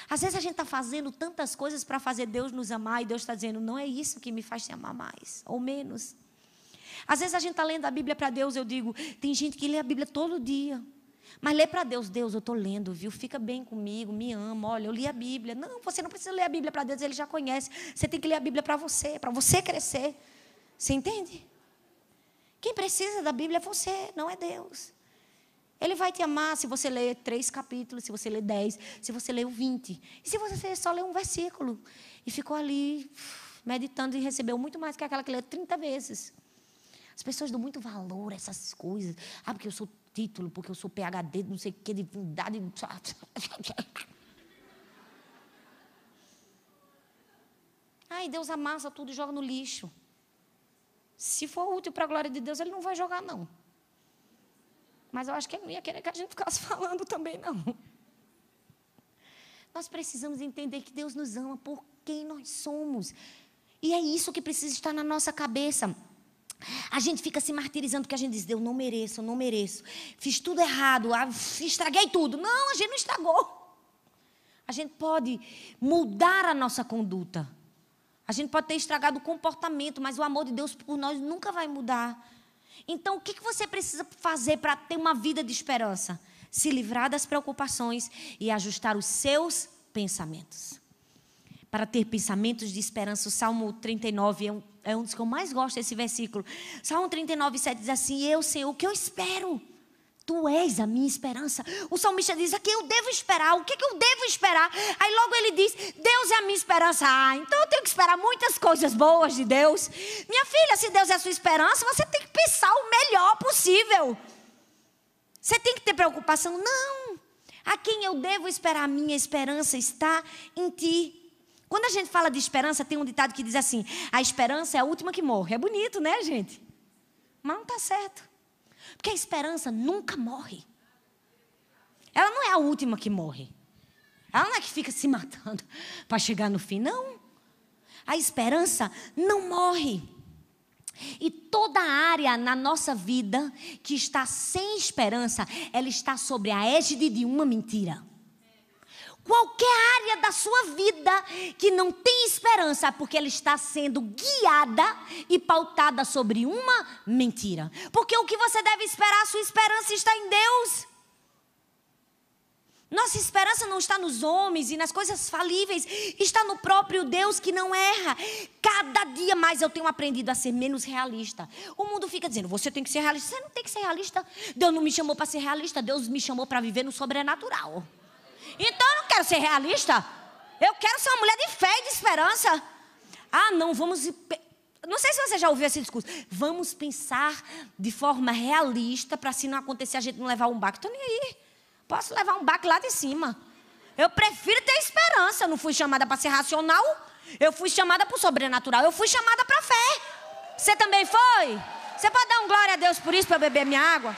Às vezes a gente está fazendo tantas coisas para fazer Deus nos amar e Deus está dizendo, não é isso que me faz te amar mais, ou menos. Às vezes a gente está lendo a Bíblia para Deus, eu digo, tem gente que lê a Bíblia todo dia. Mas lê para Deus, Deus, eu estou lendo, viu? Fica bem comigo, me ama, olha, eu li a Bíblia. Não, você não precisa ler a Bíblia para Deus, ele já conhece. Você tem que ler a Bíblia para você, para você crescer. Você entende? Quem precisa da Bíblia é você, não é Deus. Ele vai te amar se você ler três capítulos, se você ler dez, se você ler o vinte. E se você só ler um versículo. E ficou ali meditando e recebeu muito mais que aquela que lê 30 vezes. As pessoas dão muito valor a essas coisas. Ah, porque eu sou título, porque eu sou PHD, não sei o que, divindade fundade. Ai, Deus amassa tudo e joga no lixo. Se for útil para a glória de Deus, ele não vai jogar, não. Mas eu acho que ele não ia querer que a gente ficasse falando também, não. Nós precisamos entender que Deus nos ama por quem nós somos. E é isso que precisa estar na nossa cabeça. A gente fica se martirizando porque a gente diz: Eu não mereço, eu não mereço. Fiz tudo errado, estraguei tudo. Não, a gente não estragou. A gente pode mudar a nossa conduta. A gente pode ter estragado o comportamento, mas o amor de Deus por nós nunca vai mudar. Então, o que você precisa fazer para ter uma vida de esperança? Se livrar das preocupações e ajustar os seus pensamentos para ter pensamentos de esperança. O Salmo 39 é um, é um dos que eu mais gosto desse versículo. Salmo 39, 7 diz assim: Eu, Senhor, o que eu espero? Tu és a minha esperança. O salmista diz: Aqui eu devo esperar. O que, é que eu devo esperar? Aí logo ele diz: Deus é a minha esperança. Ah, então eu tenho que esperar muitas coisas boas de Deus. Minha filha, se Deus é a sua esperança, você tem que pensar o melhor possível. Você tem que ter preocupação. Não. A quem eu devo esperar? A minha esperança está em ti. Quando a gente fala de esperança, tem um ditado que diz assim: a esperança é a última que morre. É bonito, né, gente? Mas não está certo. Porque a esperança nunca morre. Ela não é a última que morre. Ela não é que fica se matando para chegar no fim, não. A esperança não morre. E toda área na nossa vida que está sem esperança, ela está sobre a égide de uma mentira qualquer área da sua vida que não tem esperança, porque ela está sendo guiada e pautada sobre uma mentira. Porque o que você deve esperar, sua esperança está em Deus. Nossa esperança não está nos homens e nas coisas falíveis, está no próprio Deus que não erra. Cada dia mais eu tenho aprendido a ser menos realista. O mundo fica dizendo: você tem que ser realista. Você não tem que ser realista. Deus não me chamou para ser realista, Deus me chamou para viver no sobrenatural. Então eu não quero ser realista. Eu quero ser uma mulher de fé e de esperança. Ah, não, vamos. Não sei se você já ouviu esse discurso. Vamos pensar de forma realista para se não acontecer a gente não levar um baque. Estou nem aí. Posso levar um baque lá de cima. Eu prefiro ter esperança. Eu não fui chamada para ser racional. Eu fui chamada para o sobrenatural. Eu fui chamada para a fé. Você também foi? Você pode dar um glória a Deus por isso para eu beber minha água?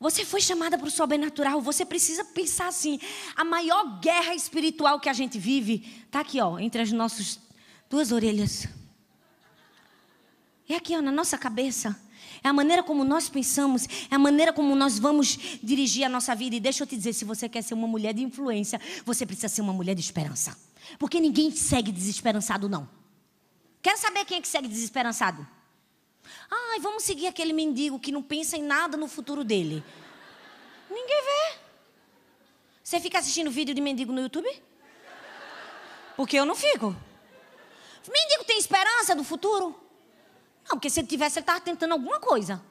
Você foi chamada para o sobrenatural. Você precisa pensar assim: a maior guerra espiritual que a gente vive está aqui, ó, entre as nossas duas orelhas. É aqui, ó, na nossa cabeça. É a maneira como nós pensamos, é a maneira como nós vamos dirigir a nossa vida. E deixa eu te dizer: se você quer ser uma mulher de influência, você precisa ser uma mulher de esperança. Porque ninguém segue desesperançado, não. Quero saber quem é que segue desesperançado? Ai, vamos seguir aquele mendigo que não pensa em nada no futuro dele. Ninguém vê. Você fica assistindo vídeo de mendigo no YouTube? Porque eu não fico. Mendigo tem esperança do futuro? Não, porque se ele tivesse, ele estava tentando alguma coisa.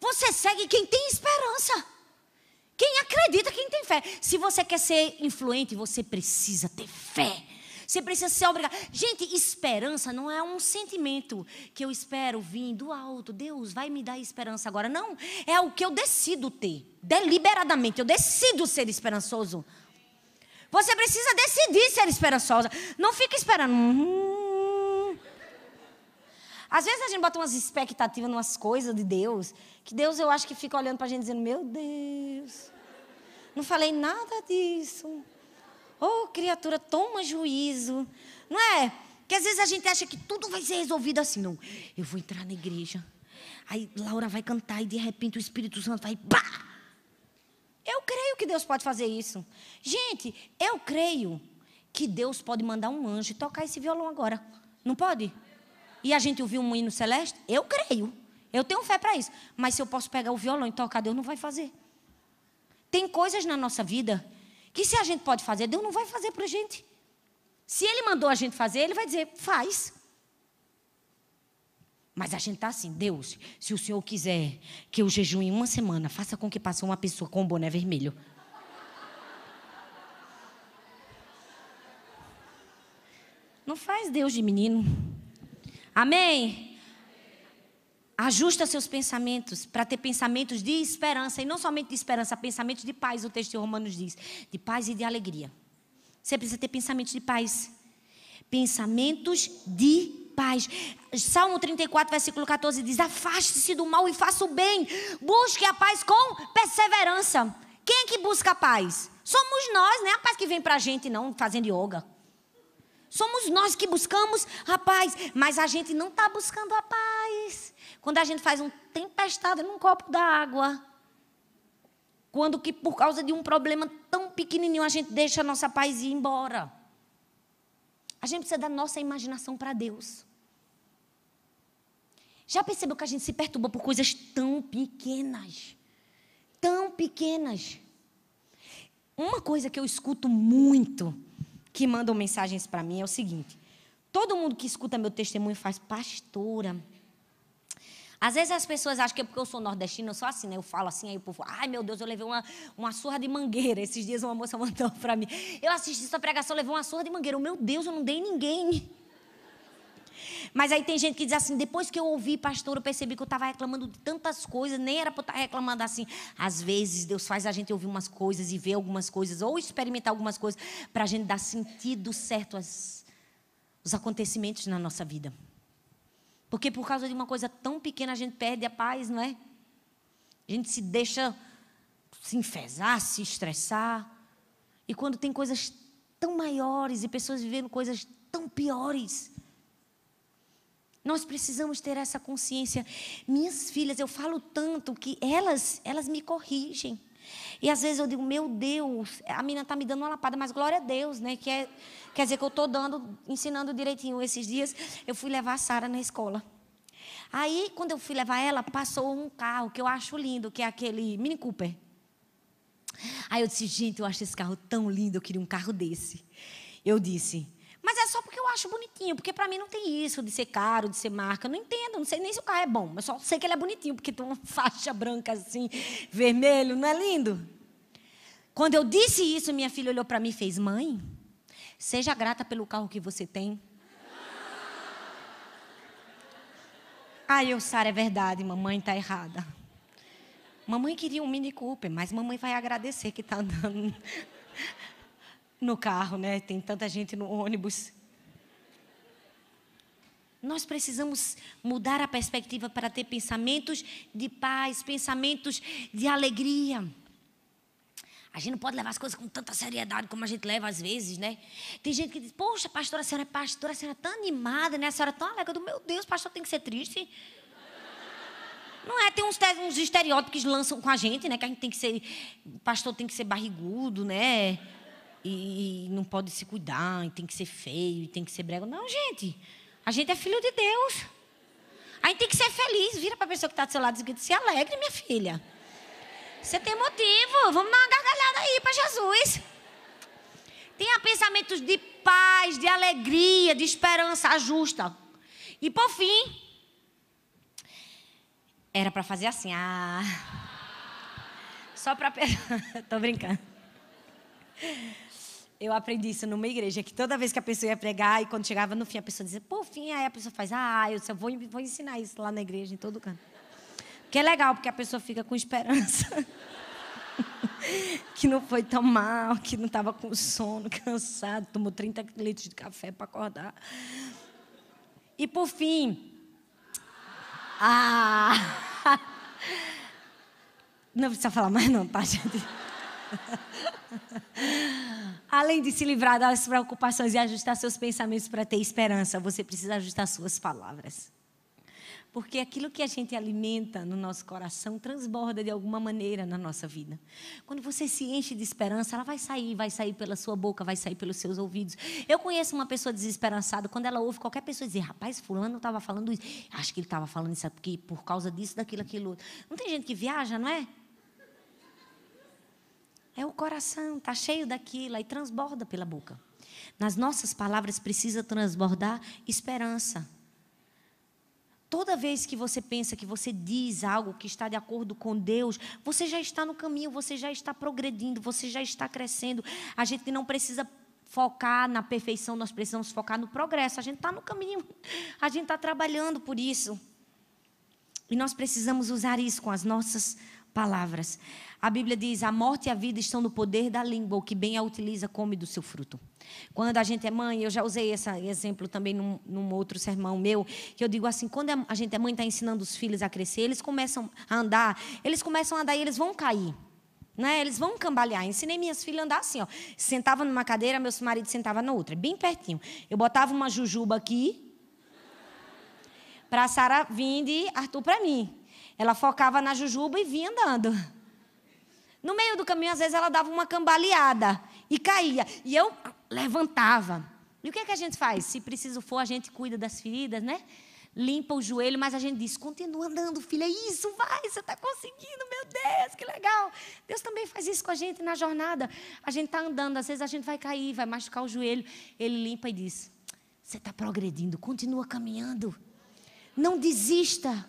Você segue quem tem esperança. Quem acredita, quem tem fé. Se você quer ser influente, você precisa ter fé. Você precisa ser obrigado. Gente, esperança não é um sentimento que eu espero vir do alto. Deus vai me dar esperança agora. Não. É o que eu decido ter. Deliberadamente. Eu decido ser esperançoso. Você precisa decidir ser esperançosa. Não fica esperando. Hum. Às vezes a gente bota umas expectativas, em umas coisas de Deus, que Deus eu acho que fica olhando para a gente dizendo: Meu Deus, não falei nada disso. Oh, criatura, toma juízo. Não é? Porque às vezes a gente acha que tudo vai ser resolvido assim. Não, eu vou entrar na igreja. Aí Laura vai cantar e de repente o Espírito Santo vai. Bah! Eu creio que Deus pode fazer isso. Gente, eu creio que Deus pode mandar um anjo tocar esse violão agora. Não pode? E a gente ouviu um hino celeste? Eu creio. Eu tenho fé para isso. Mas se eu posso pegar o violão e tocar, Deus não vai fazer. Tem coisas na nossa vida que se a gente pode fazer, Deus não vai fazer para a gente. Se Ele mandou a gente fazer, Ele vai dizer, faz. Mas a gente está assim, Deus, se o Senhor quiser que eu jejue uma semana, faça com que passe uma pessoa com um boné vermelho. Não faz Deus de menino. Amém? Ajusta seus pensamentos para ter pensamentos de esperança, e não somente de esperança, pensamentos de paz, o texto de Romanos diz, de paz e de alegria. Você precisa ter pensamentos de paz. Pensamentos de paz. Salmo 34, versículo 14 diz: Afaste-se do mal e faça o bem. Busque a paz com perseverança. Quem é que busca a paz? Somos nós, não é a paz que vem para a gente, não, fazendo yoga. Somos nós que buscamos a paz, mas a gente não está buscando a paz. Quando a gente faz uma tempestade num copo d'água. Quando que por causa de um problema tão pequenininho a gente deixa a nossa paz ir embora. A gente precisa da nossa imaginação para Deus. Já percebeu que a gente se perturba por coisas tão pequenas? Tão pequenas. Uma coisa que eu escuto muito que mandam mensagens para mim é o seguinte: todo mundo que escuta meu testemunho faz, pastora, às vezes as pessoas acham que é porque eu sou nordestina, eu sou assim, né? Eu falo assim, aí o povo, ai meu Deus, eu levei uma, uma surra de mangueira. Esses dias uma moça mandou para mim. Eu assisti sua pregação, levei uma surra de mangueira. Meu Deus, eu não dei ninguém. Mas aí tem gente que diz assim: depois que eu ouvi, pastor, eu percebi que eu estava reclamando de tantas coisas, nem era para estar tá reclamando assim. Às vezes Deus faz a gente ouvir umas coisas e ver algumas coisas, ou experimentar algumas coisas, para a gente dar sentido certo aos, aos acontecimentos na nossa vida. Porque por causa de uma coisa tão pequena a gente perde a paz, não é? A gente se deixa se enfesar, se estressar. E quando tem coisas tão maiores e pessoas vivendo coisas tão piores. Nós precisamos ter essa consciência. Minhas filhas, eu falo tanto que elas, elas me corrigem. E às vezes eu digo, meu Deus, a menina está me dando uma lapada, mas glória a Deus, né? Que é, quer dizer que eu estou dando, ensinando direitinho. Esses dias eu fui levar a Sara na escola. Aí, quando eu fui levar ela, passou um carro que eu acho lindo, que é aquele Mini Cooper. Aí eu disse, gente, eu acho esse carro tão lindo, eu queria um carro desse. Eu disse, mas é só porque eu acho bonitinho, porque para mim não tem isso de ser caro, de ser marca. Eu não entendo, não sei nem se o carro é bom, mas só sei que ele é bonitinho, porque tem uma faixa branca assim, vermelho, não é lindo? Quando eu disse isso, minha filha olhou para mim e fez: Mãe, seja grata pelo carro que você tem. Ai, eu, Sara, é verdade, mamãe está errada. Mamãe queria um Mini Cooper, mas mamãe vai agradecer que está andando no carro, né? Tem tanta gente no ônibus. Nós precisamos mudar a perspectiva para ter pensamentos de paz, pensamentos de alegria. A gente não pode levar as coisas com tanta seriedade como a gente leva às vezes, né? Tem gente que diz, poxa, pastora, a senhora é pastora, a senhora é tão animada, né? A senhora é tão alegre. Eu digo, meu Deus, pastor tem que ser triste. Não é? Tem uns, uns estereótipos que lançam com a gente, né? Que a gente tem que ser. Pastor tem que ser barrigudo, né? e, e, não pode se cuidar, e tem que ser feio, e tem que ser brega. Não, gente. A gente é filho de Deus. A gente tem que ser feliz. Vira para a pessoa que está do seu lado e diz: se alegre, minha filha. Você tem motivo. Vamos dar uma gargalhada aí para Jesus. Tenha pensamentos de paz, de alegria, de esperança justa. E por fim, era para fazer assim, ah. Só para. Tô brincando. Eu aprendi isso numa igreja, que toda vez que a pessoa ia pregar, e quando chegava no fim, a pessoa dizia, por fim, aí a pessoa faz, ah, eu só vou, vou ensinar isso lá na igreja, em todo canto. Que é legal, porque a pessoa fica com esperança. que não foi tão mal, que não estava com sono, cansado, tomou 30 litros de café para acordar. E por fim. Ah! Não precisa falar mais, não, parte. Tá, Além de se livrar das preocupações e ajustar seus pensamentos para ter esperança, você precisa ajustar suas palavras. Porque aquilo que a gente alimenta no nosso coração transborda de alguma maneira na nossa vida. Quando você se enche de esperança, ela vai sair, vai sair pela sua boca, vai sair pelos seus ouvidos. Eu conheço uma pessoa desesperançada, quando ela ouve qualquer pessoa dizer, rapaz, fulano estava falando isso, acho que ele estava falando isso aqui por causa disso, daquilo, aquilo. Não tem gente que viaja, não é? É o coração, está cheio daquilo, e transborda pela boca. Nas nossas palavras precisa transbordar esperança. Toda vez que você pensa que você diz algo que está de acordo com Deus, você já está no caminho, você já está progredindo, você já está crescendo. A gente não precisa focar na perfeição, nós precisamos focar no progresso. A gente está no caminho, a gente está trabalhando por isso. E nós precisamos usar isso com as nossas palavras. A Bíblia diz: a morte e a vida estão no poder da língua, o que bem a utiliza come do seu fruto. Quando a gente é mãe, eu já usei esse exemplo também num, num outro sermão meu, que eu digo assim: quando a gente é mãe, está ensinando os filhos a crescer, eles começam a andar, eles começam a andar e eles vão cair. Né? Eles vão cambalear. Ensinei minhas filhas a andar assim, ó. Sentava numa cadeira, meu marido sentava na outra, bem pertinho. Eu botava uma jujuba aqui para Sara vir e Arthur para mim. Ela focava na jujuba e vinha andando. No meio do caminho, às vezes, ela dava uma cambaleada e caía. E eu levantava. E o que é que a gente faz? Se preciso for, a gente cuida das feridas, né? Limpa o joelho, mas a gente diz: continua andando, filha, isso, vai, você está conseguindo, meu Deus, que legal. Deus também faz isso com a gente na jornada. A gente está andando, às vezes a gente vai cair, vai machucar o joelho. Ele limpa e diz: você está progredindo, continua caminhando. Não desista.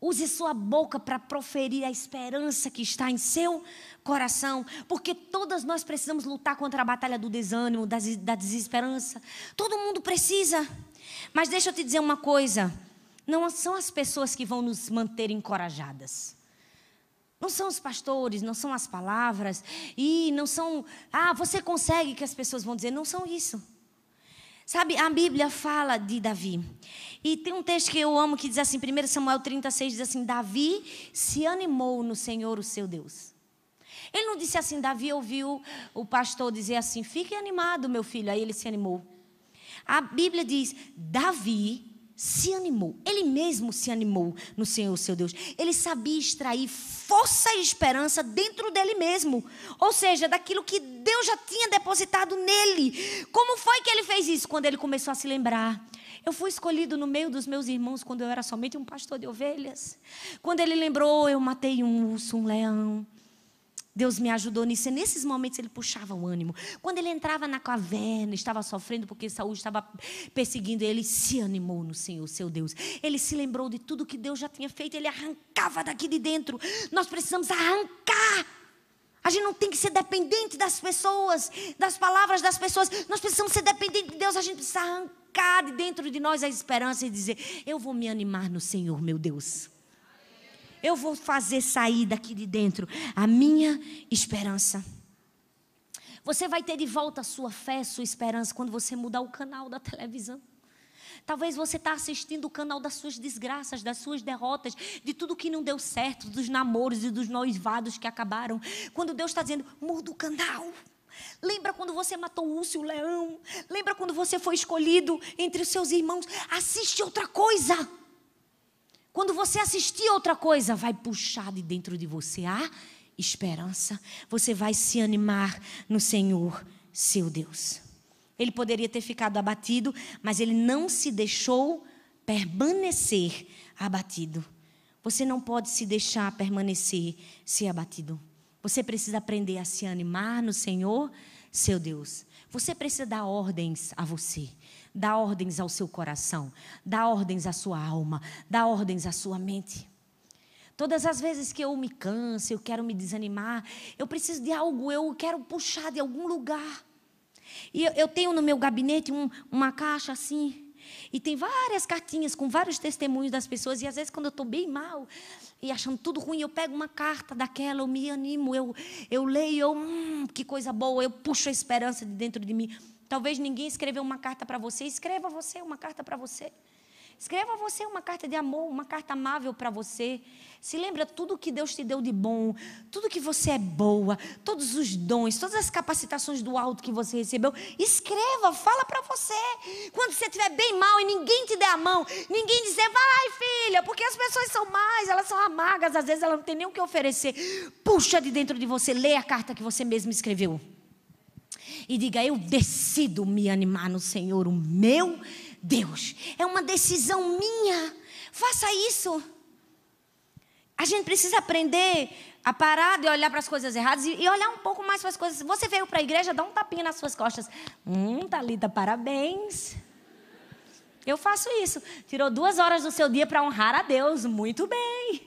Use sua boca para proferir a esperança que está em seu coração, porque todas nós precisamos lutar contra a batalha do desânimo, da desesperança. Todo mundo precisa. Mas deixa eu te dizer uma coisa: não são as pessoas que vão nos manter encorajadas. Não são os pastores, não são as palavras, e não são, ah, você consegue que as pessoas vão dizer, não são isso. Sabe, a Bíblia fala de Davi. E tem um texto que eu amo que diz assim, 1 Samuel 36 diz assim: Davi se animou no Senhor, o seu Deus. Ele não disse assim, Davi ouviu o pastor dizer assim: fique animado, meu filho. Aí ele se animou. A Bíblia diz: Davi se animou, ele mesmo se animou no Senhor, seu Deus. Ele sabia extrair força e esperança dentro dele mesmo, ou seja, daquilo que Deus já tinha depositado nele. Como foi que ele fez isso? Quando ele começou a se lembrar eu fui escolhido no meio dos meus irmãos quando eu era somente um pastor de ovelhas. Quando ele lembrou, oh, eu matei um urso, um leão. Deus me ajudou nisso. E nesses momentos ele puxava o ânimo. Quando ele entrava na caverna, estava sofrendo porque Saúl estava perseguindo ele, ele se animou no Senhor, seu Deus. Ele se lembrou de tudo que Deus já tinha feito, ele arrancava daqui de dentro. Nós precisamos arrancar a gente não tem que ser dependente das pessoas, das palavras das pessoas. Nós precisamos ser dependente de Deus. A gente precisa arrancar de dentro de nós a esperança e dizer: Eu vou me animar no Senhor, meu Deus. Eu vou fazer sair daqui de dentro a minha esperança. Você vai ter de volta a sua fé, a sua esperança, quando você mudar o canal da televisão. Talvez você está assistindo o canal das suas desgraças, das suas derrotas, de tudo que não deu certo, dos namoros e dos noivados que acabaram. Quando Deus está dizendo, muda o canal. Lembra quando você matou o urso e o leão? Lembra quando você foi escolhido entre os seus irmãos? Assiste outra coisa. Quando você assistir outra coisa, vai puxar de dentro de você a esperança. Você vai se animar no Senhor, seu Deus. Ele poderia ter ficado abatido, mas ele não se deixou permanecer abatido. Você não pode se deixar permanecer se abatido. Você precisa aprender a se animar no Senhor, seu Deus. Você precisa dar ordens a você, dar ordens ao seu coração, dar ordens à sua alma, dar ordens à sua mente. Todas as vezes que eu me canso, eu quero me desanimar, eu preciso de algo, eu quero puxar de algum lugar. E eu tenho no meu gabinete um, uma caixa assim, e tem várias cartinhas com vários testemunhos das pessoas, e às vezes quando eu estou bem mal e achando tudo ruim, eu pego uma carta daquela, eu me animo, eu, eu leio, eu, hum, que coisa boa, eu puxo a esperança de dentro de mim. Talvez ninguém escreveu uma carta para você, escreva você uma carta para você. Escreva você uma carta de amor, uma carta amável para você. Se lembra tudo que Deus te deu de bom, tudo que você é boa, todos os dons, todas as capacitações do alto que você recebeu. Escreva, fala para você. Quando você estiver bem mal e ninguém te der a mão, ninguém dizer, vai filha, porque as pessoas são mais, elas são amargas, às vezes elas não têm nem o que oferecer. Puxa de dentro de você, leia a carta que você mesmo escreveu. E diga, eu decido me animar no Senhor, o meu Deus Deus, é uma decisão minha, faça isso. A gente precisa aprender a parar de olhar para as coisas erradas e olhar um pouco mais para as coisas. Você veio para a igreja, dá um tapinha nas suas costas. Hum, Thalita, parabéns. Eu faço isso. Tirou duas horas do seu dia para honrar a Deus. Muito bem.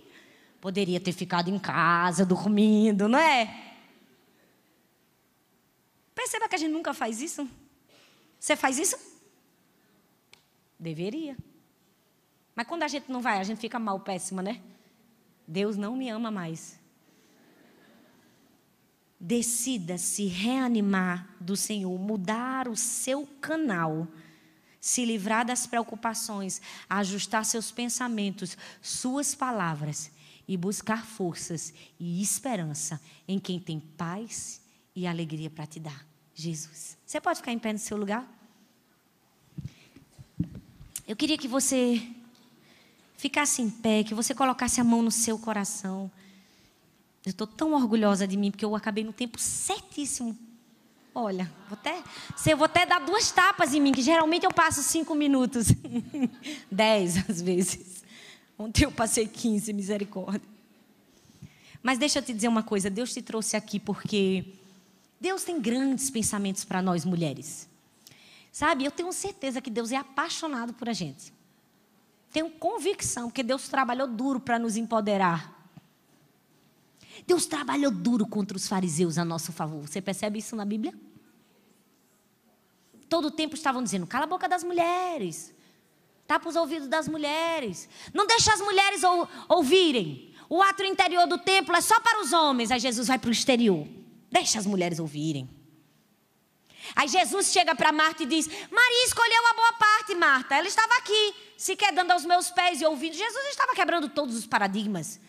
Poderia ter ficado em casa, dormindo, não é? Perceba que a gente nunca faz isso. Você faz isso? Deveria. Mas quando a gente não vai, a gente fica mal, péssima, né? Deus não me ama mais. Decida se reanimar do Senhor, mudar o seu canal, se livrar das preocupações, ajustar seus pensamentos, suas palavras e buscar forças e esperança em quem tem paz e alegria para te dar. Jesus. Você pode ficar em pé no seu lugar? Eu queria que você ficasse em pé, que você colocasse a mão no seu coração. Eu estou tão orgulhosa de mim, porque eu acabei no tempo certíssimo. Olha, vou até, eu vou até dar duas tapas em mim, que geralmente eu passo cinco minutos. Dez, às vezes. Ontem eu passei quinze, misericórdia. Mas deixa eu te dizer uma coisa: Deus te trouxe aqui porque Deus tem grandes pensamentos para nós mulheres. Sabe, eu tenho certeza que Deus é apaixonado por a gente. Tenho convicção, porque Deus trabalhou duro para nos empoderar. Deus trabalhou duro contra os fariseus a nosso favor. Você percebe isso na Bíblia? Todo o tempo estavam dizendo: cala a boca das mulheres, tapa os ouvidos das mulheres, não deixa as mulheres ou, ouvirem. O ato interior do templo é só para os homens. Aí Jesus vai para o exterior: deixa as mulheres ouvirem. Aí Jesus chega para Marta e diz: Maria escolheu a boa parte, Marta. Ela estava aqui, se quedando aos meus pés e ouvindo. Jesus estava quebrando todos os paradigmas.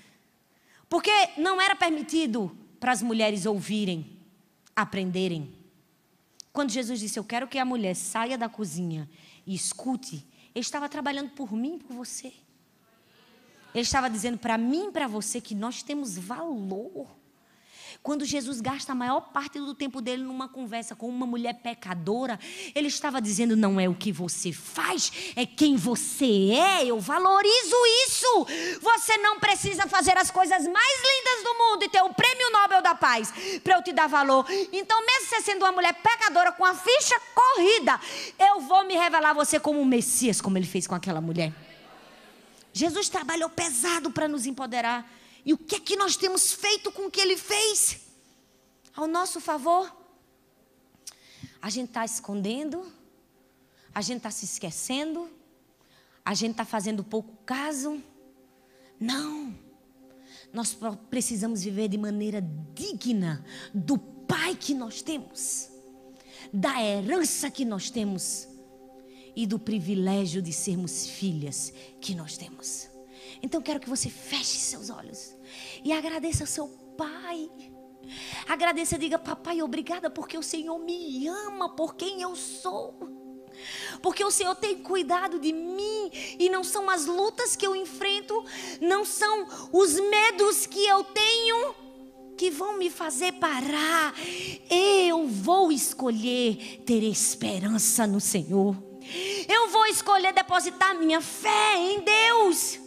Porque não era permitido para as mulheres ouvirem, aprenderem. Quando Jesus disse: Eu quero que a mulher saia da cozinha e escute, ele estava trabalhando por mim e por você. Ele estava dizendo para mim e para você que nós temos valor. Quando Jesus gasta a maior parte do tempo dele numa conversa com uma mulher pecadora, ele estava dizendo: não é o que você faz, é quem você é. Eu valorizo isso. Você não precisa fazer as coisas mais lindas do mundo e ter o prêmio Nobel da Paz para eu te dar valor. Então, mesmo você sendo uma mulher pecadora com a ficha corrida, eu vou me revelar a você como um Messias, como ele fez com aquela mulher. Jesus trabalhou pesado para nos empoderar. E o que é que nós temos feito com o que ele fez? Ao nosso favor? A gente está escondendo, a gente está se esquecendo, a gente está fazendo pouco caso. Não. Nós precisamos viver de maneira digna do Pai que nós temos, da herança que nós temos e do privilégio de sermos filhas que nós temos. Então quero que você feche seus olhos e agradeça ao seu Pai. Agradeça e diga: Papai, obrigada porque o Senhor me ama por quem eu sou. Porque o Senhor tem cuidado de mim e não são as lutas que eu enfrento, não são os medos que eu tenho que vão me fazer parar. Eu vou escolher ter esperança no Senhor. Eu vou escolher depositar minha fé em Deus.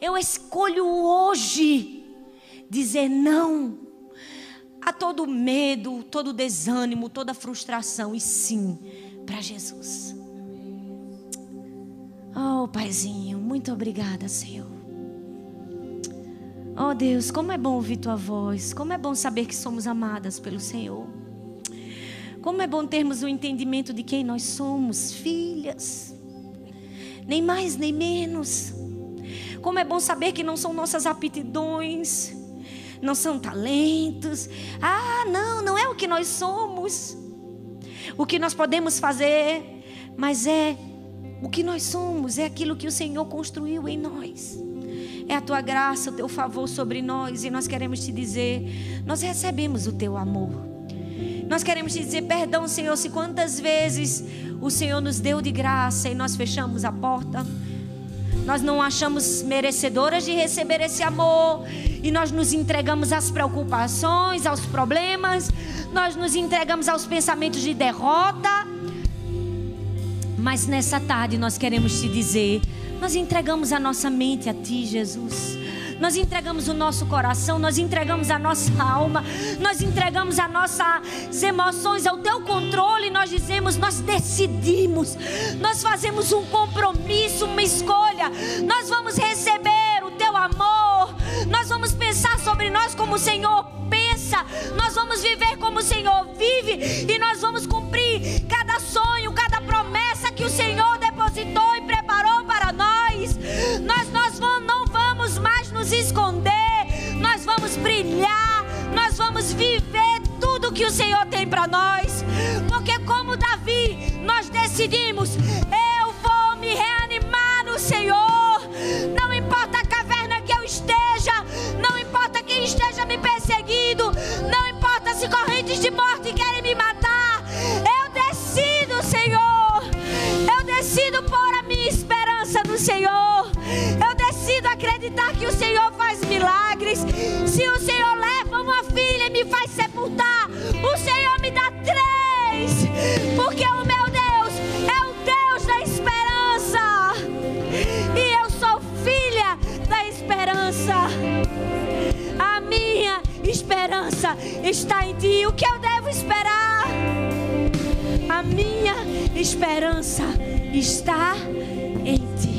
Eu escolho hoje dizer não a todo medo, todo desânimo, toda frustração e sim para Jesus. Oh, Paizinho, muito obrigada, Senhor. Oh, Deus, como é bom ouvir tua voz, como é bom saber que somos amadas pelo Senhor. Como é bom termos o entendimento de quem nós somos, filhas, nem mais nem menos. Como é bom saber que não são nossas aptidões, não são talentos. Ah, não, não é o que nós somos, o que nós podemos fazer, mas é o que nós somos, é aquilo que o Senhor construiu em nós. É a tua graça, o teu favor sobre nós, e nós queremos te dizer: nós recebemos o teu amor. Nós queremos te dizer perdão, Senhor, se quantas vezes o Senhor nos deu de graça e nós fechamos a porta nós não achamos merecedoras de receber esse amor e nós nos entregamos às preocupações, aos problemas, nós nos entregamos aos pensamentos de derrota. Mas nessa tarde nós queremos te dizer, nós entregamos a nossa mente a ti, Jesus nós entregamos o nosso coração, nós entregamos a nossa alma, nós entregamos as nossas emoções ao teu controle, nós dizemos, nós decidimos, nós fazemos um compromisso, uma escolha, nós vamos receber o teu amor, nós vamos pensar sobre nós como o Senhor pensa, nós vamos viver como o Senhor vive e nós vamos cumprir cada sonho, cada esconder, nós vamos brilhar, nós vamos viver tudo que o Senhor tem para nós. Porque, como Davi, nós decidimos: eu vou me reanimar no Senhor. Não importa a caverna que eu esteja, não importa quem esteja me perseguindo, não importa se correntes de morte querem me matar. Eu decido, Senhor. Eu decido pôr a minha esperança no Senhor. Eu acreditar que o Senhor faz milagres. Se o Senhor leva uma filha e me faz sepultar, o Senhor me dá três. Porque o meu Deus é o Deus da esperança. E eu sou filha da esperança. A minha esperança está em ti. O que eu devo esperar? A minha esperança está em ti.